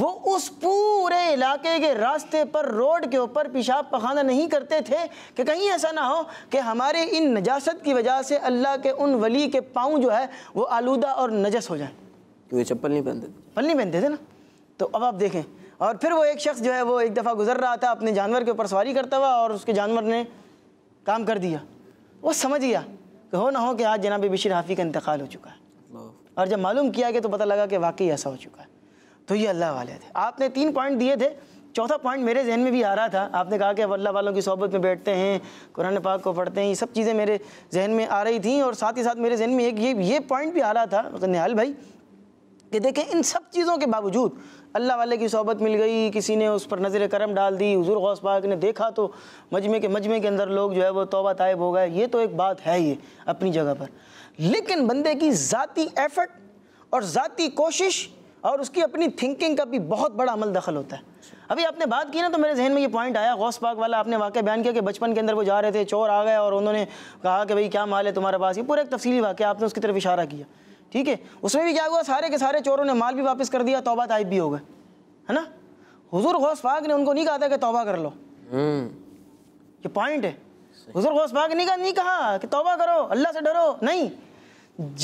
वो उस पूरे इलाके के रास्ते पर रोड के ऊपर पेशाब पखाना नहीं करते थे कि कहीं ऐसा ना हो कि हमारे इन नजास्त की वजह से अल्लाह के उन वली के पाँव जो है वो आलूदा और नजस हो जाए क्योंकि चप्पल नहीं पहनते पल नहीं पहनते थे ना तो अब आप देखें और फिर वो एक शख्स जो है वो एक दफ़ा गुजर रहा था अपने जानवर के ऊपर सवारी करता हुआ और उसके जानवर ने काम कर दिया वो समझ गया कि हो ना हो कि आज जनाब बशीर हाफ़ी का इंतकाल हो चुका है और जब मालूम किया गया तो पता लगा कि वाकई ऐसा हो चुका है तो ये अल्लाह वाले थे आपने तीन पॉइंट दिए थे चौथा पॉइंट मेरे जहन में भी आ रहा था आपने कहा कि अब अल्लाह वालों की सोहबत में बैठते हैं कुरान पाक को पढ़ते हैं ये सब चीज़ें मेरे जहन में आ रही थी और साथ ही साथ मेरे जहन में एक ये ये पॉइंट भी आ रहा था निहाल भाई कि देखें इन सब चीज़ों के बावजूद अल्लाह वाले की सोबत मिल गई किसी ने उस पर नज़र करम डाल दी हजूर गौस पाक ने देखा तो मजमे के मजमे के अंदर लोग जो है वो तोबा तायब हो गए ये तो एक बात है ये अपनी जगह पर लेकिन बंदे की ज़ाती एफर्ट और ज़ाती कोशिश और उसकी अपनी थिंकिंग का भी बहुत बड़ा अमल दखल होता है अभी आपने बात की ना तो मेरे जहन में ये पॉइंट आया गौस पाक वाला आपने वाक़ बयान किया कि बचपन के अंदर वो जा रहे थे चोर आ गए और उन्होंने कहा कि भाई क्या माल है तुम्हारे पास ये पूरा एक तफसली वाक़ आपने उसकी तरफ इशारा किया ठीक है उसमें भी क्या हुआ सारे के सारे चोरों ने माल भी वापस कर दिया तोबा ताइब भी हो गए है ना हुजूर गौस पाक ने उनको नहीं कहा था कि तोबा कर लो हम्म। ये पॉइंट है हुजूर गौस पाक ने नहीं कहा कि तोबा करो अल्लाह से डरो नहीं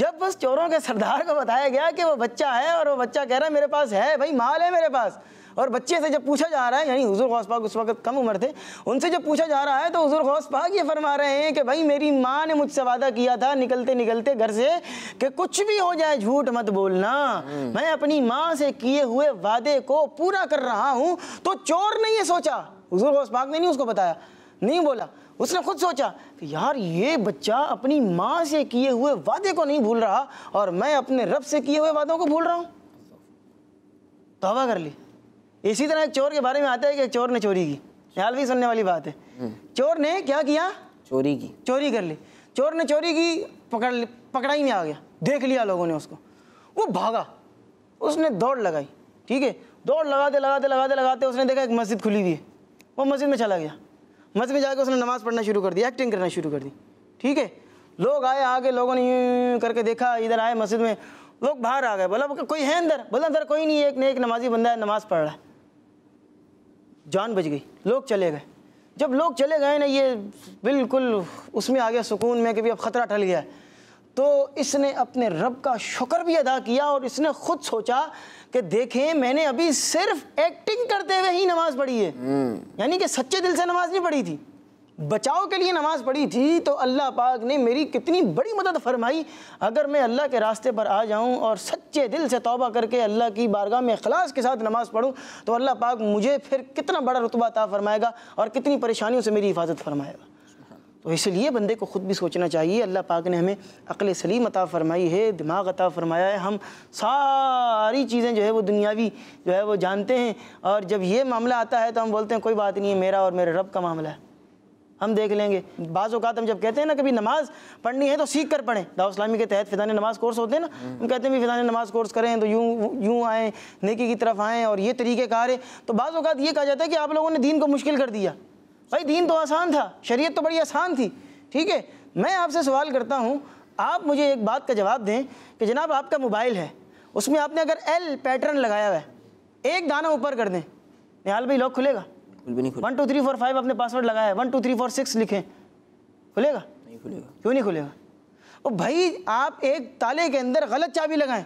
जब बस चोरों के सरदार को बताया गया कि वो बच्चा है और वो बच्चा कह रहा है मेरे पास है भाई माल है मेरे पास और बच्चे से जब पूछा जा रहा है यानी हजूर गौस पाक उस वक्त कम उम्र थे उनसे जब पूछा जा रहा है तो हजूर गौस पाक ये फरमा रहे हैं कि भाई मेरी माँ ने मुझसे वादा किया था निकलते निकलते घर से कि कुछ भी हो जाए झूठ मत बोलना हम्म। मैं अपनी माँ से किए हुए वादे को पूरा कर रहा हूँ तो चोर ने यह सोचा हजूर गौस पाक ने नहीं उसको बताया नहीं बोला उसने खुद सोचा कि यार ये बच्चा अपनी माँ से किए हुए वादे को नहीं भूल रहा और मैं अपने रब से किए हुए वादों को भूल रहा हूँ तोबा कर ली इसी तरह एक चोर के बारे में आता है कि चोर ने चोरी की ख्याल भी सुनने वाली बात है हम्म। चोर ने क्या किया चोरी की चोरी कर ली चोर ने चोरी की पकड़ पकड़ाई में आ गया देख लिया लोगों ने उसको वो भागा उसने दौड़ लगाई ठीक है दौड़ लगाते लगाते लगाते लगाते उसने देखा एक मस्जिद खुली हुई है वो मस्जिद में चला गया मस्जिद में जाकर उसने नमाज़ पढ़ना शुरू कर दी एक्टिंग करना शुरू कर दी ठीक है लोग आए आगे लोगों ने करके देखा इधर आए मस्जिद में लोग बाहर आ गए बोला कोई है अंदर बोला अंदर कोई नहीं एक ने एक नमाजी बंदा है नमाज़ पढ़ रहा है जान बच गई लोग चले गए जब लोग चले गए ना ये बिल्कुल उसमें आ गया सुकून में कि भी अब ख़तरा टल गया तो इसने अपने रब का शुक्र भी अदा किया और इसने खुद सोचा कि देखें मैंने अभी सिर्फ एक्टिंग करते हुए ही नमाज़ पढ़ी है हम्म। यानी कि सच्चे दिल से नमाज़ नहीं पढ़ी थी बचाव के लिए नमाज़ पढ़ी थी तो अल्लाह पाक ने मेरी कितनी बड़ी मदद फरमाई अगर मैं अल्लाह के रास्ते पर आ जाऊं और सच्चे दिल से तौबा करके अल्लाह की बारगाह में अखलास के साथ नमाज़ पढ़ूं तो अल्लाह पाक मुझे फिर कितना बड़ा रुतबा ता फरमाएगा और कितनी परेशानियों से मेरी हिफाजत फरमाएगा तो इसलिए बंदे को ख़ुद भी सोचना चाहिए अल्लाह पाक ने हमें अकल सलीम अता फ़रमाई है दिमाग अता फ़रमाया है हम सारी चीज़ें जो है वो दुनियावी जो है वो जानते हैं और जब ये मामला आता है तो हम बोलते हैं कोई बात नहीं है मेरा और मेरे रब का मामला है हम देख लेंगे बाज़ हम जब कहते हैं ना कभी नमाज़ पढ़नी है तो सीख कर पढ़ें दाऊ इस्लामी के तहत फ़िदान नमाज कोर्स होते हैं ना हम्म। हम कहते हैं भी फ़िदान नमाज कोर्स करें तो यूँ यूँ आएँ नेकी की तरफ आएँ और ये तरीके कार है तो बाज़ अवत ये कहा जाता है कि आप लोगों ने दीन को मुश्किल कर दिया भाई दीन तो आसान था शरीय तो बड़ी आसान थी ठीक है मैं आपसे सवाल करता हूँ आप मुझे एक बात का जवाब दें कि जनाब आपका मोबाइल है उसमें आपने अगर एल पैटर्न लगाया हुआ है एक दाना ऊपर कर दें निहाल भाई लॉक खुलेगा नहीं one two three four five अपने पासवर्ड लगाया one two three four six लिखें खुलेगा नहीं खुलेगा क्यों नहीं खुलेगा ओ भाई आप एक ताले के अंदर गलत चाबी लगाएं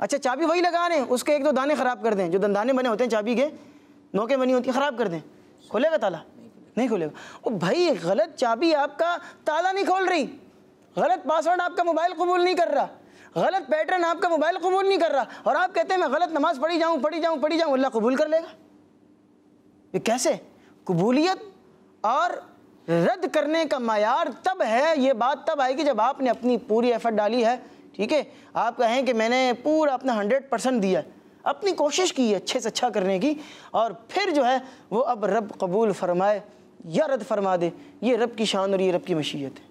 अच्छा चाबी वही लगा रहे हैं उसके एक दो दाने ख़राब कर दें जो दाने बने होते हैं चाबी के नोके बनी होती है ख़राब कर दें खुलेगा ताला नहीं खुलेगा ओ भाई गलत चाबी आपका ताला नहीं खोल रही गलत पासवर्ड आपका मोबाइल कबूल नहीं कर रहा गलत पैटर्न आपका मोबाइल कबूल नहीं कर रहा और आप कहते हैं मैं गलत नमाज़ पढ़ी जाऊँ पढ़ी जाऊँ पढ़ी जाऊँ अल्लाह कबूल कर लेगा कैसे कबूलियत और रद्द करने का मैार तब है ये बात तब आएगी जब आपने अपनी पूरी एफर्ट डाली है ठीक है आप कहें कि मैंने पूरा अपना हंड्रेड परसेंट दिया अपनी कोशिश की अच्छे से अच्छा करने की और फिर जो है वो अब रब कबूल फरमाए या रद्द फरमा दे ये रब की शान और ये रब की मशीयत है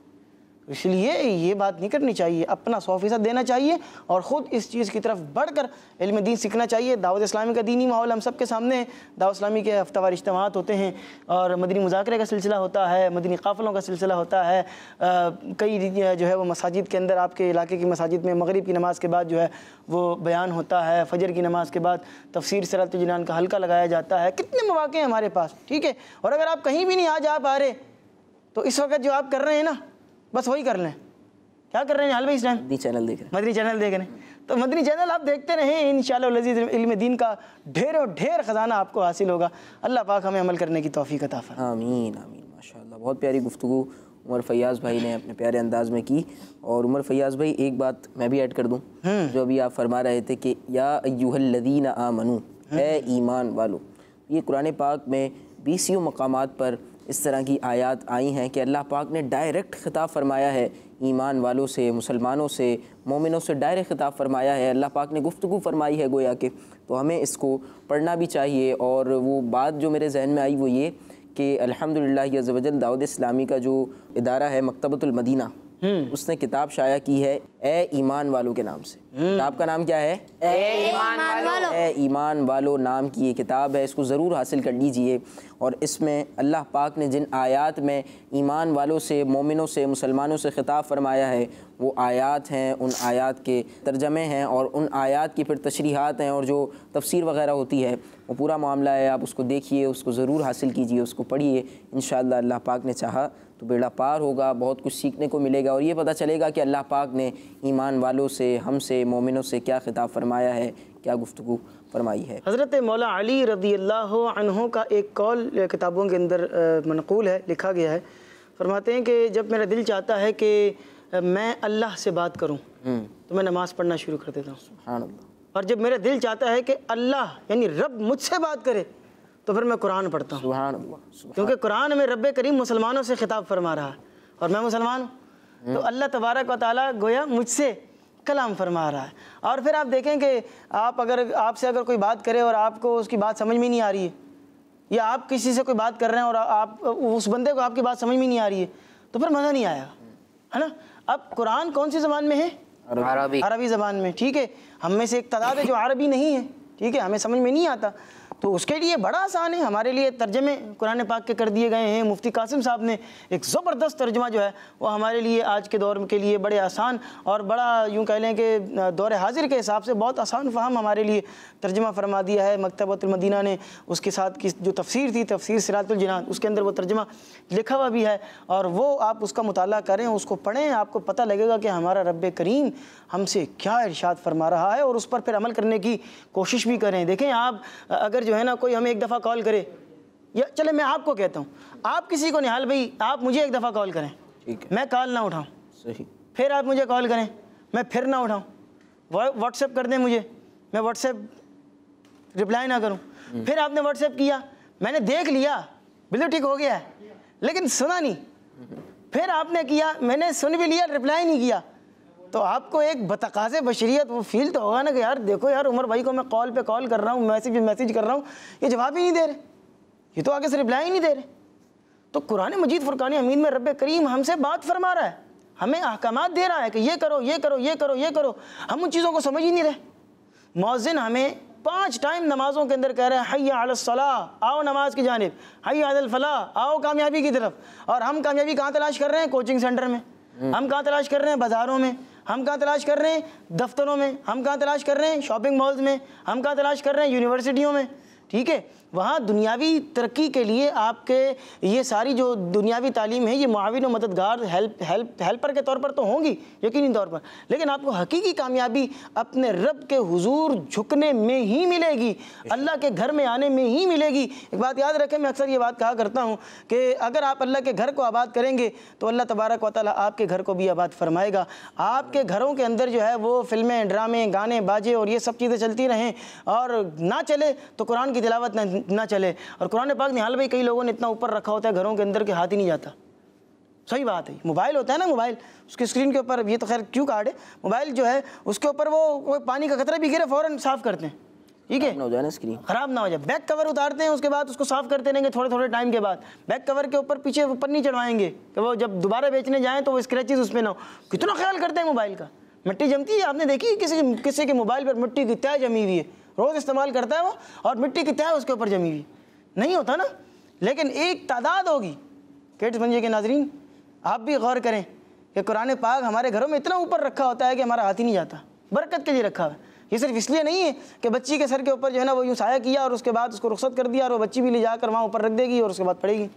इसलिए ये बात नहीं करनी चाहिए अपना सौ फीसद देना चाहिए और ख़ुद इस चीज़ की तरफ बढ़ कर इल्म दीन सीखना चाहिए दावत इस्लामी का दीनी माहौल हम सब के सामने है दावत इस्लामी के हफ्तावार इज्तम होते हैं और मदनी मुजाकरे का सिलसिला होता है मदनी काफ़िलों का सिलसिला होता है आ, कई जो है वो मसाजिद के अंदर आपके इलाके की मसाजिद में मगरब की नमाज़ के बाद जो है वो बयान होता है फजर की नमाज़ के बाद तफसर सरात जिनान का हल्का लगाया जाता है कितने मौाक़े हैं हमारे पास ठीक है और अगर आप कहीं भी नहीं आज आप आ रहे तो इस वक्त जो आप कर रहे हैं ना बस वही कर लें क्या कर रहे हैं हाल भाई इस टाइम मदनी चैनल देख रहे मदनी चैनल देख रहे हैं तो मदनी चैनल आप देखते रहें इन शजीज़ इल्म दीन का ढेर और ढेर ख़जाना आपको हासिल होगा अल्लाह पाक हमें अमल करने की तोफ़ी का ताफ़ा आमीन आमीन माशा बहुत प्यारी गुफ्तु उमर फयाज़ भाई ने अपने प्यारे अंदाज में की और उमर फयाज़ भाई एक बात मैं भी ऐड कर दूँ हम्म। जो अभी आप फरमा रहे थे कि या आ मनु है ईमान वालो ये कुरान पाक में बीसियों मकाम पर इस तरह की आयात आई हैं कि अल्लाह पाक ने डायरेक्ट खिताब फरमाया है ईमान वालों से मुसलमानों से मोमिनों से डायरेक्ट खिताब फरमाया है अल्लाह पाक ने गुफ्तु फरमाई है गोया के तो हमें इसको पढ़ना भी चाहिए और वो बात जो मेरे जहन में आई वो ये कि अलहमदिल्ला अल्हम्दुलिल्लाह दाऊद इस्लामी का जो इदारा है मकतबतुलमदीना हम्म। उसने किताब शाया की है ए ईमान वालों के नाम से हम्म। किताब का नाम क्या है ए ईमान वालों ए ईमान वालों नाम की ये किताब है इसको ज़रूर हासिल कर लीजिए और इसमें अल्लाह पाक ने जिन आयात में ईमान वालों से मोमिनों से मुसलमानों से ख़िताब फरमाया है वो आयात हैं उन आयात के तर्जमे हैं और उन आयात की फिर तशरीहत हैं और जो तफसीर वगैरह होती है वो पूरा मामला है आप उसको देखिए उसको ज़रूर हासिल कीजिए उसको पढ़िए इन अल्लाह पाक ने चाहा तो बेड़ा पार होगा बहुत कुछ सीखने को मिलेगा और ये पता चलेगा कि अल्लाह पाक ने ईमान वालों से हमसे मोमिनों से क्या खिताब फरमाया है क्या गुफ्तु फरमाई है हज़रत मौला अली रदी अल्लाह का एक कॉल किताबों के अंदर मनकूल है लिखा गया है फरमाते हैं कि जब मेरा दिल चाहता है कि मैं अल्लाह से बात करूँ हम्म। तो मैं नमाज़ पढ़ना शुरू कर देता हूँ और जब मेरा दिल चाहता है कि अल्लाह यानी रब मुझसे बात करे तो फिर मैं कुरान पढ़ता हूँ क्योंकि कुरान में रब करीम मुसलमानों से खिताब फरमा रहा है और मैं मुसलमान हूँ तो हम्म। अल्लाह तबारक व गोया मुझसे कलाम फरमा रहा है और फिर आप देखें कि आप अगर आपसे अगर कोई बात करे और आपको उसकी बात समझ में नहीं आ रही है या आप किसी से कोई बात कर रहे हैं और आप उस बंदे को आपकी बात समझ में नहीं आ रही है तो फिर मज़ा नहीं आया है ना अब कुरान कौन सी ज़बान में है अरबी अरबी ज़बान में ठीक है हम में से एक तादाद है जो अरबी नहीं है ठीक है हमें समझ में नहीं आता तो उसके लिए बड़ा आसान है हमारे लिए तर्जमे कुरान पाक के कर दिए गए हैं मुफ्ती कासिम साहब ने एक ज़बरदस्त तर्जमा जो है वो हमारे लिए आज के दौर के लिए बड़े आसान और बड़ा यूँ कह लें कि दौर हाजिर के हिसाब से बहुत आसान फाहम हमारे लिए तर्जमा फरमा दिया है मकतबतमदीना ने उसके साथ की जो तफसीर थी तफसीर सरातुलजनान उसके अंदर वो तर्जमा लिखा हुआ भी है और वो आप उसका मुताल करें उसको पढ़ें आपको पता लगेगा कि हमारा रब करीम हमसे क्या इरशाद फरमा रहा है और उस पर फिर अमल करने की कोशिश भी करें देखें आप अगर जो है ना कोई हमें एक दफ़ा कॉल करे या चले मैं आपको कहता हूँ आप किसी को निहाल भाई आप मुझे एक दफ़ा कॉल करें ठीक है मैं कॉल ना उठाऊँ सही फिर आप मुझे कॉल करें मैं फिर ना उठाऊँ व्हाट्सएप कर दें मुझे मैं व्हाट्सएप रिप्लाई ना करूँ हम्म। फिर आपने व्हाट्सएप किया मैंने देख लिया बिल्कुल ठीक हो गया है लेकिन सुना नहीं हम्म। फिर आपने किया मैंने सुन भी लिया रिप्लाई नहीं किया तो आपको एक बतकाजे बशरीत वो फील तो होगा ना कि यार देखो यार उमर भाई को मैं कॉल पे कॉल कर रहा हूँ मैसेज पे मैसेज कर रहा हूँ ये जवाब ही नहीं दे रहे ये तो आगे से रिप्लाई ही नहीं दे रहे तो कुरान मजीद फुरकान हमीद में रब करीम हमसे बात फरमा रहा है हमें अहकाम दे रहा है कि ये करो ये करो ये करो ये करो हम उन चीज़ों को समझ ही नहीं रहे मौजिन हमें पाँच टाइम नमाज़ों के अंदर कह रहे हैं हई अलसला आओ नमाज की जानब आदल फलाह आओ कामयाबी की तरफ और हम कामयाबी कहाँ तलाश कर रहे हैं कोचिंग सेंटर में हम कहाँ तलाश कर रहे हैं बाज़ारों में हम कहाँ तलाश कर रहे हैं दफ्तरों में हम कहाँ तलाश कर रहे हैं शॉपिंग मॉल्स में हम कहाँ तलाश कर रहे हैं यूनिवर्सिटियों में ठीक है वहाँ दुनियावी तरक्की के लिए आपके ये सारी जो दुनियावी तालीम है ये माविन और मददगार हेल्प हेल्प हेल्पर के तौर पर तो होंगी यकीनी तौर पर लेकिन आपको हकीकी कामयाबी अपने रब के हुजूर झुकने में ही मिलेगी अल्लाह के घर में आने में ही मिलेगी एक बात याद रखें मैं अक्सर ये बात कहा करता हूँ कि अगर आप अल्लाह के घर को आबाद करेंगे तो अल्लाह तबारक व आपके घर को भी आबाद फरमाएगा आपके घरों के अंदर जो है वो फिल्में ड्रामे गाने बाजे और ये सब चीज़ें चलती रहें और ना चले तो कुरान की तिलावत ना चले और कुरान पाक निहाल भाई कई लोगों ने इतना ऊपर रखा होता है घरों के अंदर के हाथ ही नहीं जाता सही बात है मोबाइल होता है ना मोबाइल उसके स्क्रीन के ऊपर ये तो खैर क्यों कार्ड है मोबाइल जो है उसके ऊपर वो पानी का खतरा भी गिरे फ़ौरन साफ़ करते हैं ठीक है ना हो जाए ना स्क्रीन खराब ना हो जाए बैक कवर उतारते हैं उसके बाद उसको साफ करते रहेंगे थोड़े थोड़े टाइम के बाद बैक कवर के ऊपर पीछे पन्नी चढ़वाएंगे कि वो जब दोबारा बेचने जाएँ तो वो स्क्रैचेज उसमें ना हो कितना ख्याल करते हैं मोबाइल का मिट्टी जमती है आपने देखी किसी किसी के मोबाइल पर मिट्टी की तय जमी हुई है रोज़ इस्तेमाल करता है वो और मिट्टी की तय उसके ऊपर जमी हुई नहीं होता ना लेकिन एक तादाद होगी केट्स मंजिए के नाजरीन आप भी गौर करें कि कुरान पाक हमारे घरों में इतना ऊपर रखा होता है कि हमारा हाथ ही नहीं जाता बरकत के लिए रखा हुआ है ये सिर्फ इसलिए नहीं है कि बच्ची के सर के ऊपर जो है ना वो यूँ साया किया और उसके बाद उसको रुख्सत कर दिया और वो बच्ची भी ले जाकर वहाँ ऊपर रख देगी और उसके बाद पड़ेगी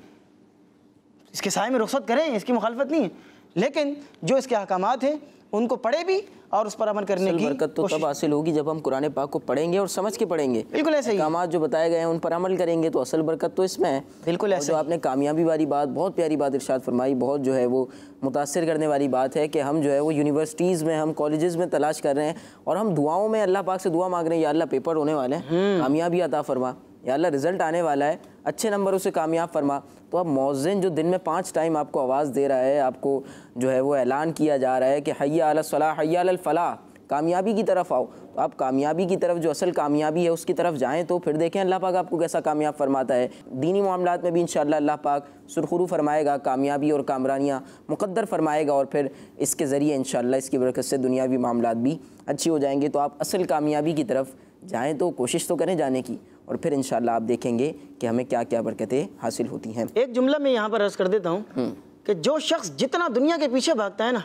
इसके साय में रुख्सत करें इसकी मुखालफत नहीं है लेकिन जो इसके अहकाम हैं उनको पढ़े भी और उस पर अमल करने की बरकत तो तब हासिल होगी जब हम कुरान पाक को पढ़ेंगे और समझ के पढ़ेंगे बिल्कुल ऐसे ही जो बताए गए हैं उन पर अमल करेंगे तो असल बरकत तो इसमें है बिल्कुल ऐसे आपने कामयाबी वाली बात बहुत प्यारी बात इर्शाद फरमाई बहुत जो है वो मुतासर करने वाली बात है कि हम जो है वो यूनिवर्सिटीज़ में हम कॉलेज़ में तलाश कर रहे हैं और हम दुआओं में अल्लाह पाक से दुआ मांग रहे हैं या अल्लाह पेपर होने वाले हैं हम्म। कामयाबी अता फरमा या अल्लाह रिज़ल्ट आने वाला है अच्छे नंबर उसे कामयाब फरमा तो अब मौजिन जो दिन में पाँच टाइम आपको आवाज़ दे रहा है आपको जो है वो ऐलान किया जा रहा है कि हैया अला हैया फ़लाह कामयाबी की तरफ आओ तो आप कामयाबी की तरफ जो असल कामयाबी है उसकी तरफ जाएँ तो फिर देखें अल्लाह पाक आपको कैसा कामयाब फरमाता है दीनी मामला में भी इन अल्लाह पाक सुरखुरू फरमाएगा कामयाबी और कामरानियाँ मुकद्दर फरमाएगा और फिर इसके ज़रिए इन इसकी बरकत से दुनियावी मामला भी अच्छे हो जाएंगे तो आप असल कामयाबी की तरफ जाएँ तो कोशिश तो करें जाने की और फिर इन आप देखेंगे कि हमें क्या क्या बरकतें हासिल होती हैं एक जुमला मैं यहाँ पर अर्ज़ कर देता हूँ हम्म। कि जो शख्स जितना दुनिया के पीछे भागता है ना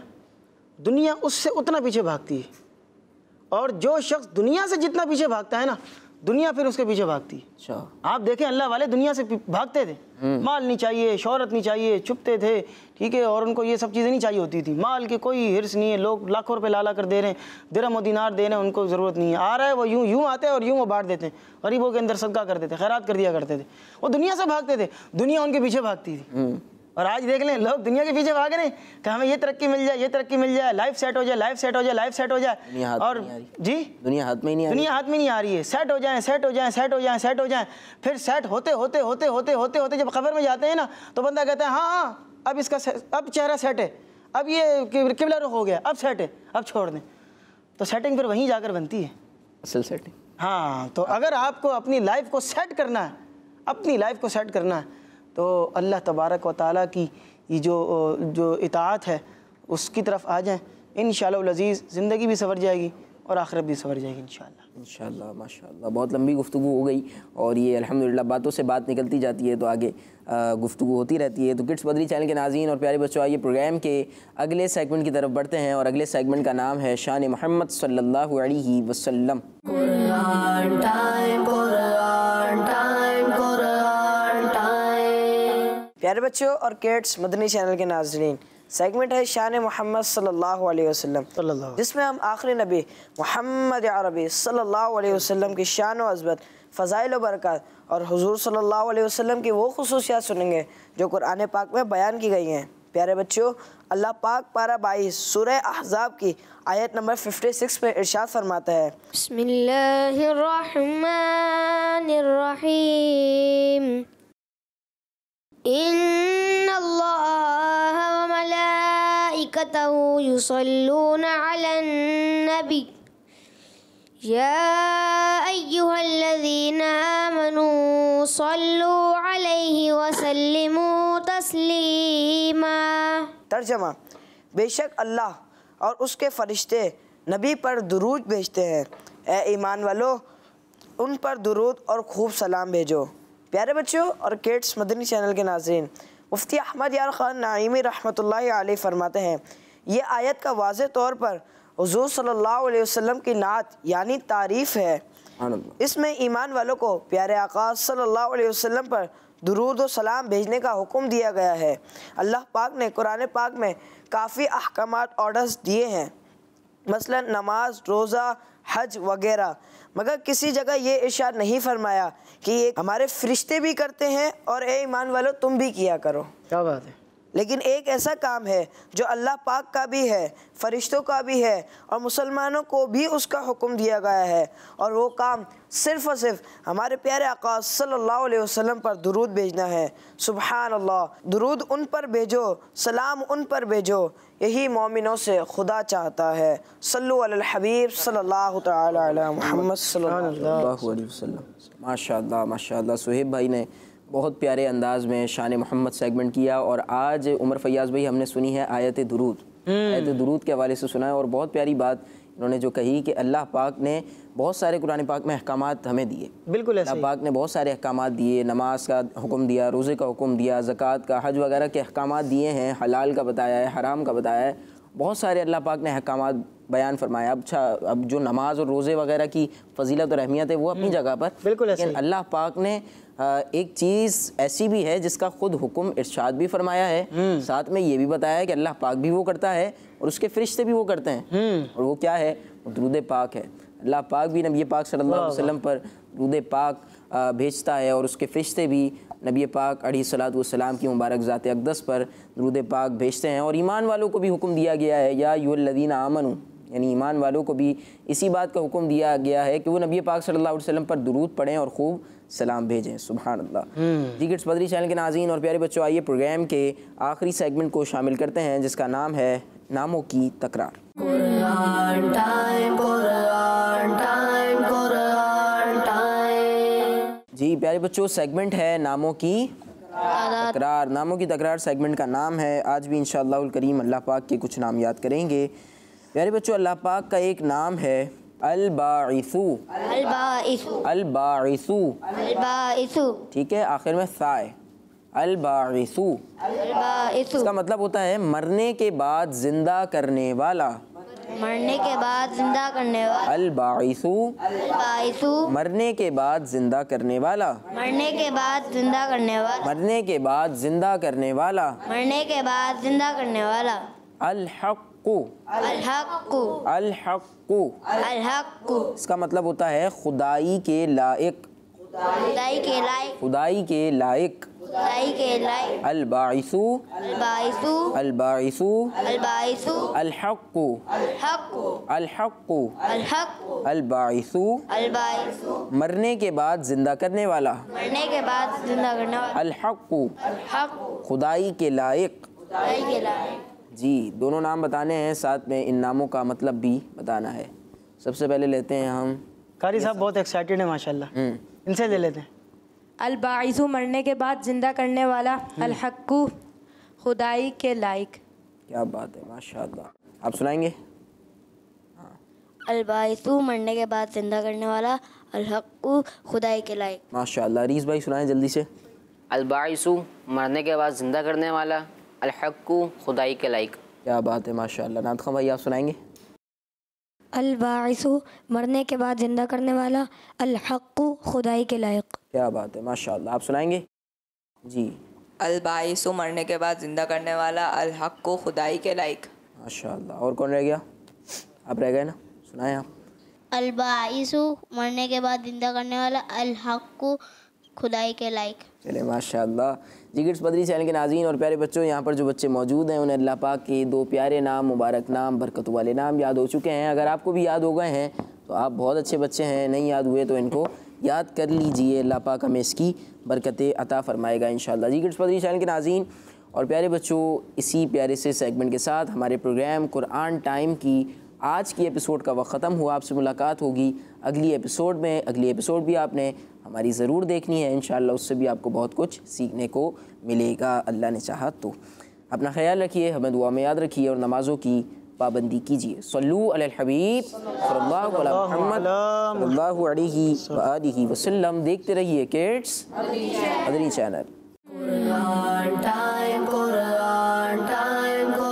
दुनिया उससे उतना पीछे भागती है और जो शख्स दुनिया से जितना पीछे भागता है ना दुनिया फिर उसके पीछे भागती अच्छा। आप देखें अल्लाह वाले दुनिया से भागते थे हम्म। माल नहीं चाहिए शोहरत नहीं चाहिए छुपते थे ठीक है और उनको ये सब चीज़ें नहीं चाहिए होती थी माल की कोई हिरस नहीं है लोग लाखों रुपए लाला कर दे रहे हैं दिरम दिनार दे रहे हैं उनको ज़रूरत नहीं है आ रहा है वो यूँ यूँ आते हैं और यूँ वो बांट देते हैं गरीबों के अंदर सदका कर देते खैरात कर दिया करते थे वो दुनिया से भागते थे दुनिया उनके पीछे भागती थी हम्म। और आज देख लें लोग दुनिया के पीछे भाग रहे हैं हमें ये तरक्की मिल जाए ये तरक्की मिल जाए लाइफ सेट हो जाए लाइफ सेट हो जाए लाइफ सेट हो जाए और जी दुनिया हाथ में ही नहीं दुनिया हाथ में नहीं आ रही है सेट हो जाए सेट हो जाए सेट हो जाए सेट हो जाए फिर सेट होते होते होते होते होते होते जब खबर में जाते हैं ना तो बंदा कहता है हाँ हाँ अब इसका अब चेहरा सेट है अब ये किबला रुख हो गया अब सेट है अब छोड़ दें तो सेटिंग फिर वहीं जाकर बनती है असल सेटिंग हाँ तो अगर आपको अपनी लाइफ को सेट करना है अपनी लाइफ को सेट करना है तो अल्लाह तबारक व ताली की ये जो जो इतात है उसकी तरफ आ जाएँ इन शजीज़ ज़िंदगी भी सवर जाएगी और आखिरत भी सवर जाएगी इन शाला माशा बहुत लंबी गुफ्तु हो गई और ये अलहमदिल्ला बातों से बात निकलती जाती है तो आगे गुफ्तु होती रहती है तो किड्स बदरी चैनल के नाजीन और प्यारे बच्चों आइए प्रोग्राम के अगले सेगमेंट की तरफ बढ़ते हैं और अगले सेगमेंट का नाम है शान महमद सल्ला वसलम प्यारे बच्चों और केट्स मदनी चैनल के नाजरीन सेगमेंट है शान मोहम्मद सल्लल्लाहु अलैहि वसल्लम जिसमें हम आखिरी नबी मोहम्मद अरबी सल्लल्लाहु अलैहि वसल्लम की शान व अजमत फ़ज़ाइल व बरकत और हजूर सल्लल्लाहु अलैहि वसल्लम की वो खसूसियात सुनेंगे जो कुरान पाक में बयान की गई हैं प्यारे बच्चों अल्लाह पाक पारा बाईस सूर अहजाब की आयत नंबर 56 में इरशाद फरमाता है बिस्मिल्लाहिर्रहमानिर्रहीम إن الله وملائكته يصلون على النبي يا أيها الذين آمنوا صلوا عليه وسلموا تسليما तर्जमा बेशक اور اس کے فرشتے نبی پر دروج بھیجتے ہیں اے ایمان والو ان پر दुरूद اور خوب سلام بھیجو प्यारे बच्चों और किड्स मदनी चैनल के नाजरन मुफ्ती अहमद यार ख़ान नाइमी रहमत आल फरमाते हैं ये आयत का वाज तौर पर हजूर सल्ला वसम की नात यानी तारीफ़ है इसमें ईमान वालों को प्यारे आकाश सल्ला वसम पर दरूद व सलाम भेजने का हुक्म दिया गया है अल्लाह पाक ने कुरान पाक में काफ़ी अहकाम ऑर्डर्स दिए हैं मसलन नमाज रोज़ा हज वगैरह मगर किसी जगह ये इशार नहीं फरमाया कि ये हमारे फरिश्ते भी करते हैं और ए ईमान वालों तुम भी किया करो क्या बात है लेकिन एक ऐसा काम है जो अल्लाह पाक का भी है फ़रिश्तों का भी है और मुसलमानों को भी उसका हुक्म दिया गया है और वो काम सिर्फ़ और सिर्फ हमारे प्यारे आकाश सल्लल्लाहु अलैहि वसल्लम पर दुरूद भेजना है सुबहान अल्लाह दुरूद उन पर भेजो सलाम उन पर भेजो यही मोमिनों से खुदा चाहता है सल्लु अल हबीब सल्लल्लाहु अलैहि सल्लल्लाहु अलैहि वसल्लम सुहेब भाई ने बहुत प्यारे अंदाज में शान मोहम्मद सेगमेंट किया और आज उमर फयाज भाई हमने सुनी है आयत दरूद हम्म। आयत दरूद के हवाले से सुना है और बहुत प्यारी बात इन्होंने जो कही कि अल्लाह पाक ने बहुत सारे कुरान पाक में अहकाम हमें दिए बिल्कुल अल्लाह पाक ने बहुत सारे अहकाम दिए नमाज का हुक्म दिया रोज़े का हुक्म दिया ज़क़़त का हज वगैरह के अहकाम दिए हैं हलाल का बताया है हराम का बताया है बहुत सारे अल्लाह पाक ने अहकाम बयान फरमाया अच्छा अब जो नमाज और रोज़े वगैरह की फजीलत और अहमियत है वो अपनी हम्म। जगह पर बिल्कुल अल्लाह पाक ने एक चीज़ ऐसी भी है जिसका खुद हुक्म इर्शाद भी फरमाया है हम्म। साथ में ये भी बताया है कि अल्लाह पाक भी वो करता है और उसके फरिश्ते भी वो करते हैं हम्म। और वो क्या है दरूद पाक है अल्लाह पाक भी नबी पाक सल्लल्लाहु अलैहि वसल्लम पर दरूद पाक भेजता है और उसके फरिश्ते भी नबी पाक अली सलाम की मुबारक ज़ात अकदस पर दरूद पाक भेजते हैं और ईमान वालों को भी हुक्म दिया गया है या यूलदीन आमन यानी ईमान वालों को भी इसी बात का हुक्म दिया गया है कि वो नबी पाक सल्लल्लाहु अलैहि वसल्लम पर दरूद पढ़ें और खूब सलाम भेजें सुबहान अल्लाह हम्म। जी गिट्स बदरी चैनल के नाजीन और प्यारे बच्चों आइए प्रोग्राम के आखिरी सेगमेंट को शामिल करते हैं जिसका नाम है नामों की तकरार जी प्यारे बच्चों सेगमेंट है नामों की तकरार नामों की तकरार सेगमेंट का नाम है आज भी इन करीम अल्लाह पाक के कुछ नाम याद करेंगे प्यारे बच्चों अल्लाह पाक का एक नाम है अलबाइसु अलबाइसु अलबाइसु ठीक है आखिर में साय अलबाइसु अलबाइसु इसका मतलब होता है मरने के बाद जिंदा करने वाला मरने के बाद जिंदा करने वाला अलबाइसु अलबाइसु मरने के बाद जिंदा करने वाला मरने के बाद जिंदा करने वाला मरने के बाद जिंदा करने वाला मरने के बाद जिंदा करने वाला अलहक इसका मतलब होता है खुदाई के लायक खुदाई के लायक खुदाई के लायक खुदाई के लायक अलबाइसु अलबाइसु अलबाइसु अलबाइसु अलहक्कु अलहक्कु अलहक्कु अलहक्कु अलबाइसु अलबाइसु मरने के बाद जिंदा करने वाला मरने के बाद जिंदा करने वाला अलहक्कु अलहक्कु खुदाई के लायक खुदाई के लायक जी दोनों नाम बताने हैं साथ में इन नामों का मतलब भी बताना है सबसे पहले लेते हैं हम कारी साहब बहुत एक्साइटेड है माशाल्लाह हम्म। इनसे ले लेते हैं अलबाइज मरने के बाद ज़िंदा करने वाला हम्म। अलहक्कू खुदाई के लायक क्या बात है माशाल्लाह आप सुनाएंगे हाँ। अलबाइसु मरने के बाद ज़िंदा करने वाला अलहक्कू खुदाई के लायक माशाल्लाह रीस भाई सुनाएं जल्दी से अलबाइसु मरने के बाद ज़िंदा करने वाला अलहक्कू खुदाई के लायक क्या बात है माशा नात खां भाई आप सुनाएंगे अलबासु मरने के बाद ज़िंदा करने वाला अलहक खुदाई के लायक क्या बात है माशाल्लाह आप सुनाएंगे जी अलबाइसु मरने के बाद ज़िंदा करने वाला अलहक को खुदाई के लायक माशाल्लाह और कौन रह गया आप रह गए ना सुनाए आप अलबाइसु मरने के बाद ज़िंदा करने वाला अलहक को खुदाई के लायक चले माशाल्लाह जिगर्स बदरी चैनल के नाजीन और प्यारे बच्चों यहाँ पर जो बच्चे मौजूद हैं उन्हें अल्लाह पाक के दो प्यारे नाम मुबारक नाम बरकत वाले नाम याद हो चुके हैं अगर आपको भी याद हो गए हैं तो आप बहुत अच्छे बच्चे हैं नहीं याद हुए तो इनको याद कर लीजिए अल्लाह पाक हमें इसकी बरकतें अता फ़रमाएगा इन शाला जिगर्स बदरी चैनल के नाजीन और प्यारे बच्चों इसी प्यारे से सेगमेंट के साथ हमारे प्रोग्राम कुरान टाइम की आज की एपिसोड का वक्त ख़त्म हुआ आपसे मुलाकात होगी अगली एपिसोड में अगली एपिसोड भी आपने हमारी ज़रूर देखनी है इन उससे भी आपको बहुत कुछ सीखने को मिलेगा अल्लाह ने चाहा तो अपना ख्याल रखिए हमें दुआ में याद रखिए और नमाज़ों की पाबंदी कीजिए सल्लू वसलम देखते रहिए किड्स अदरी चैनल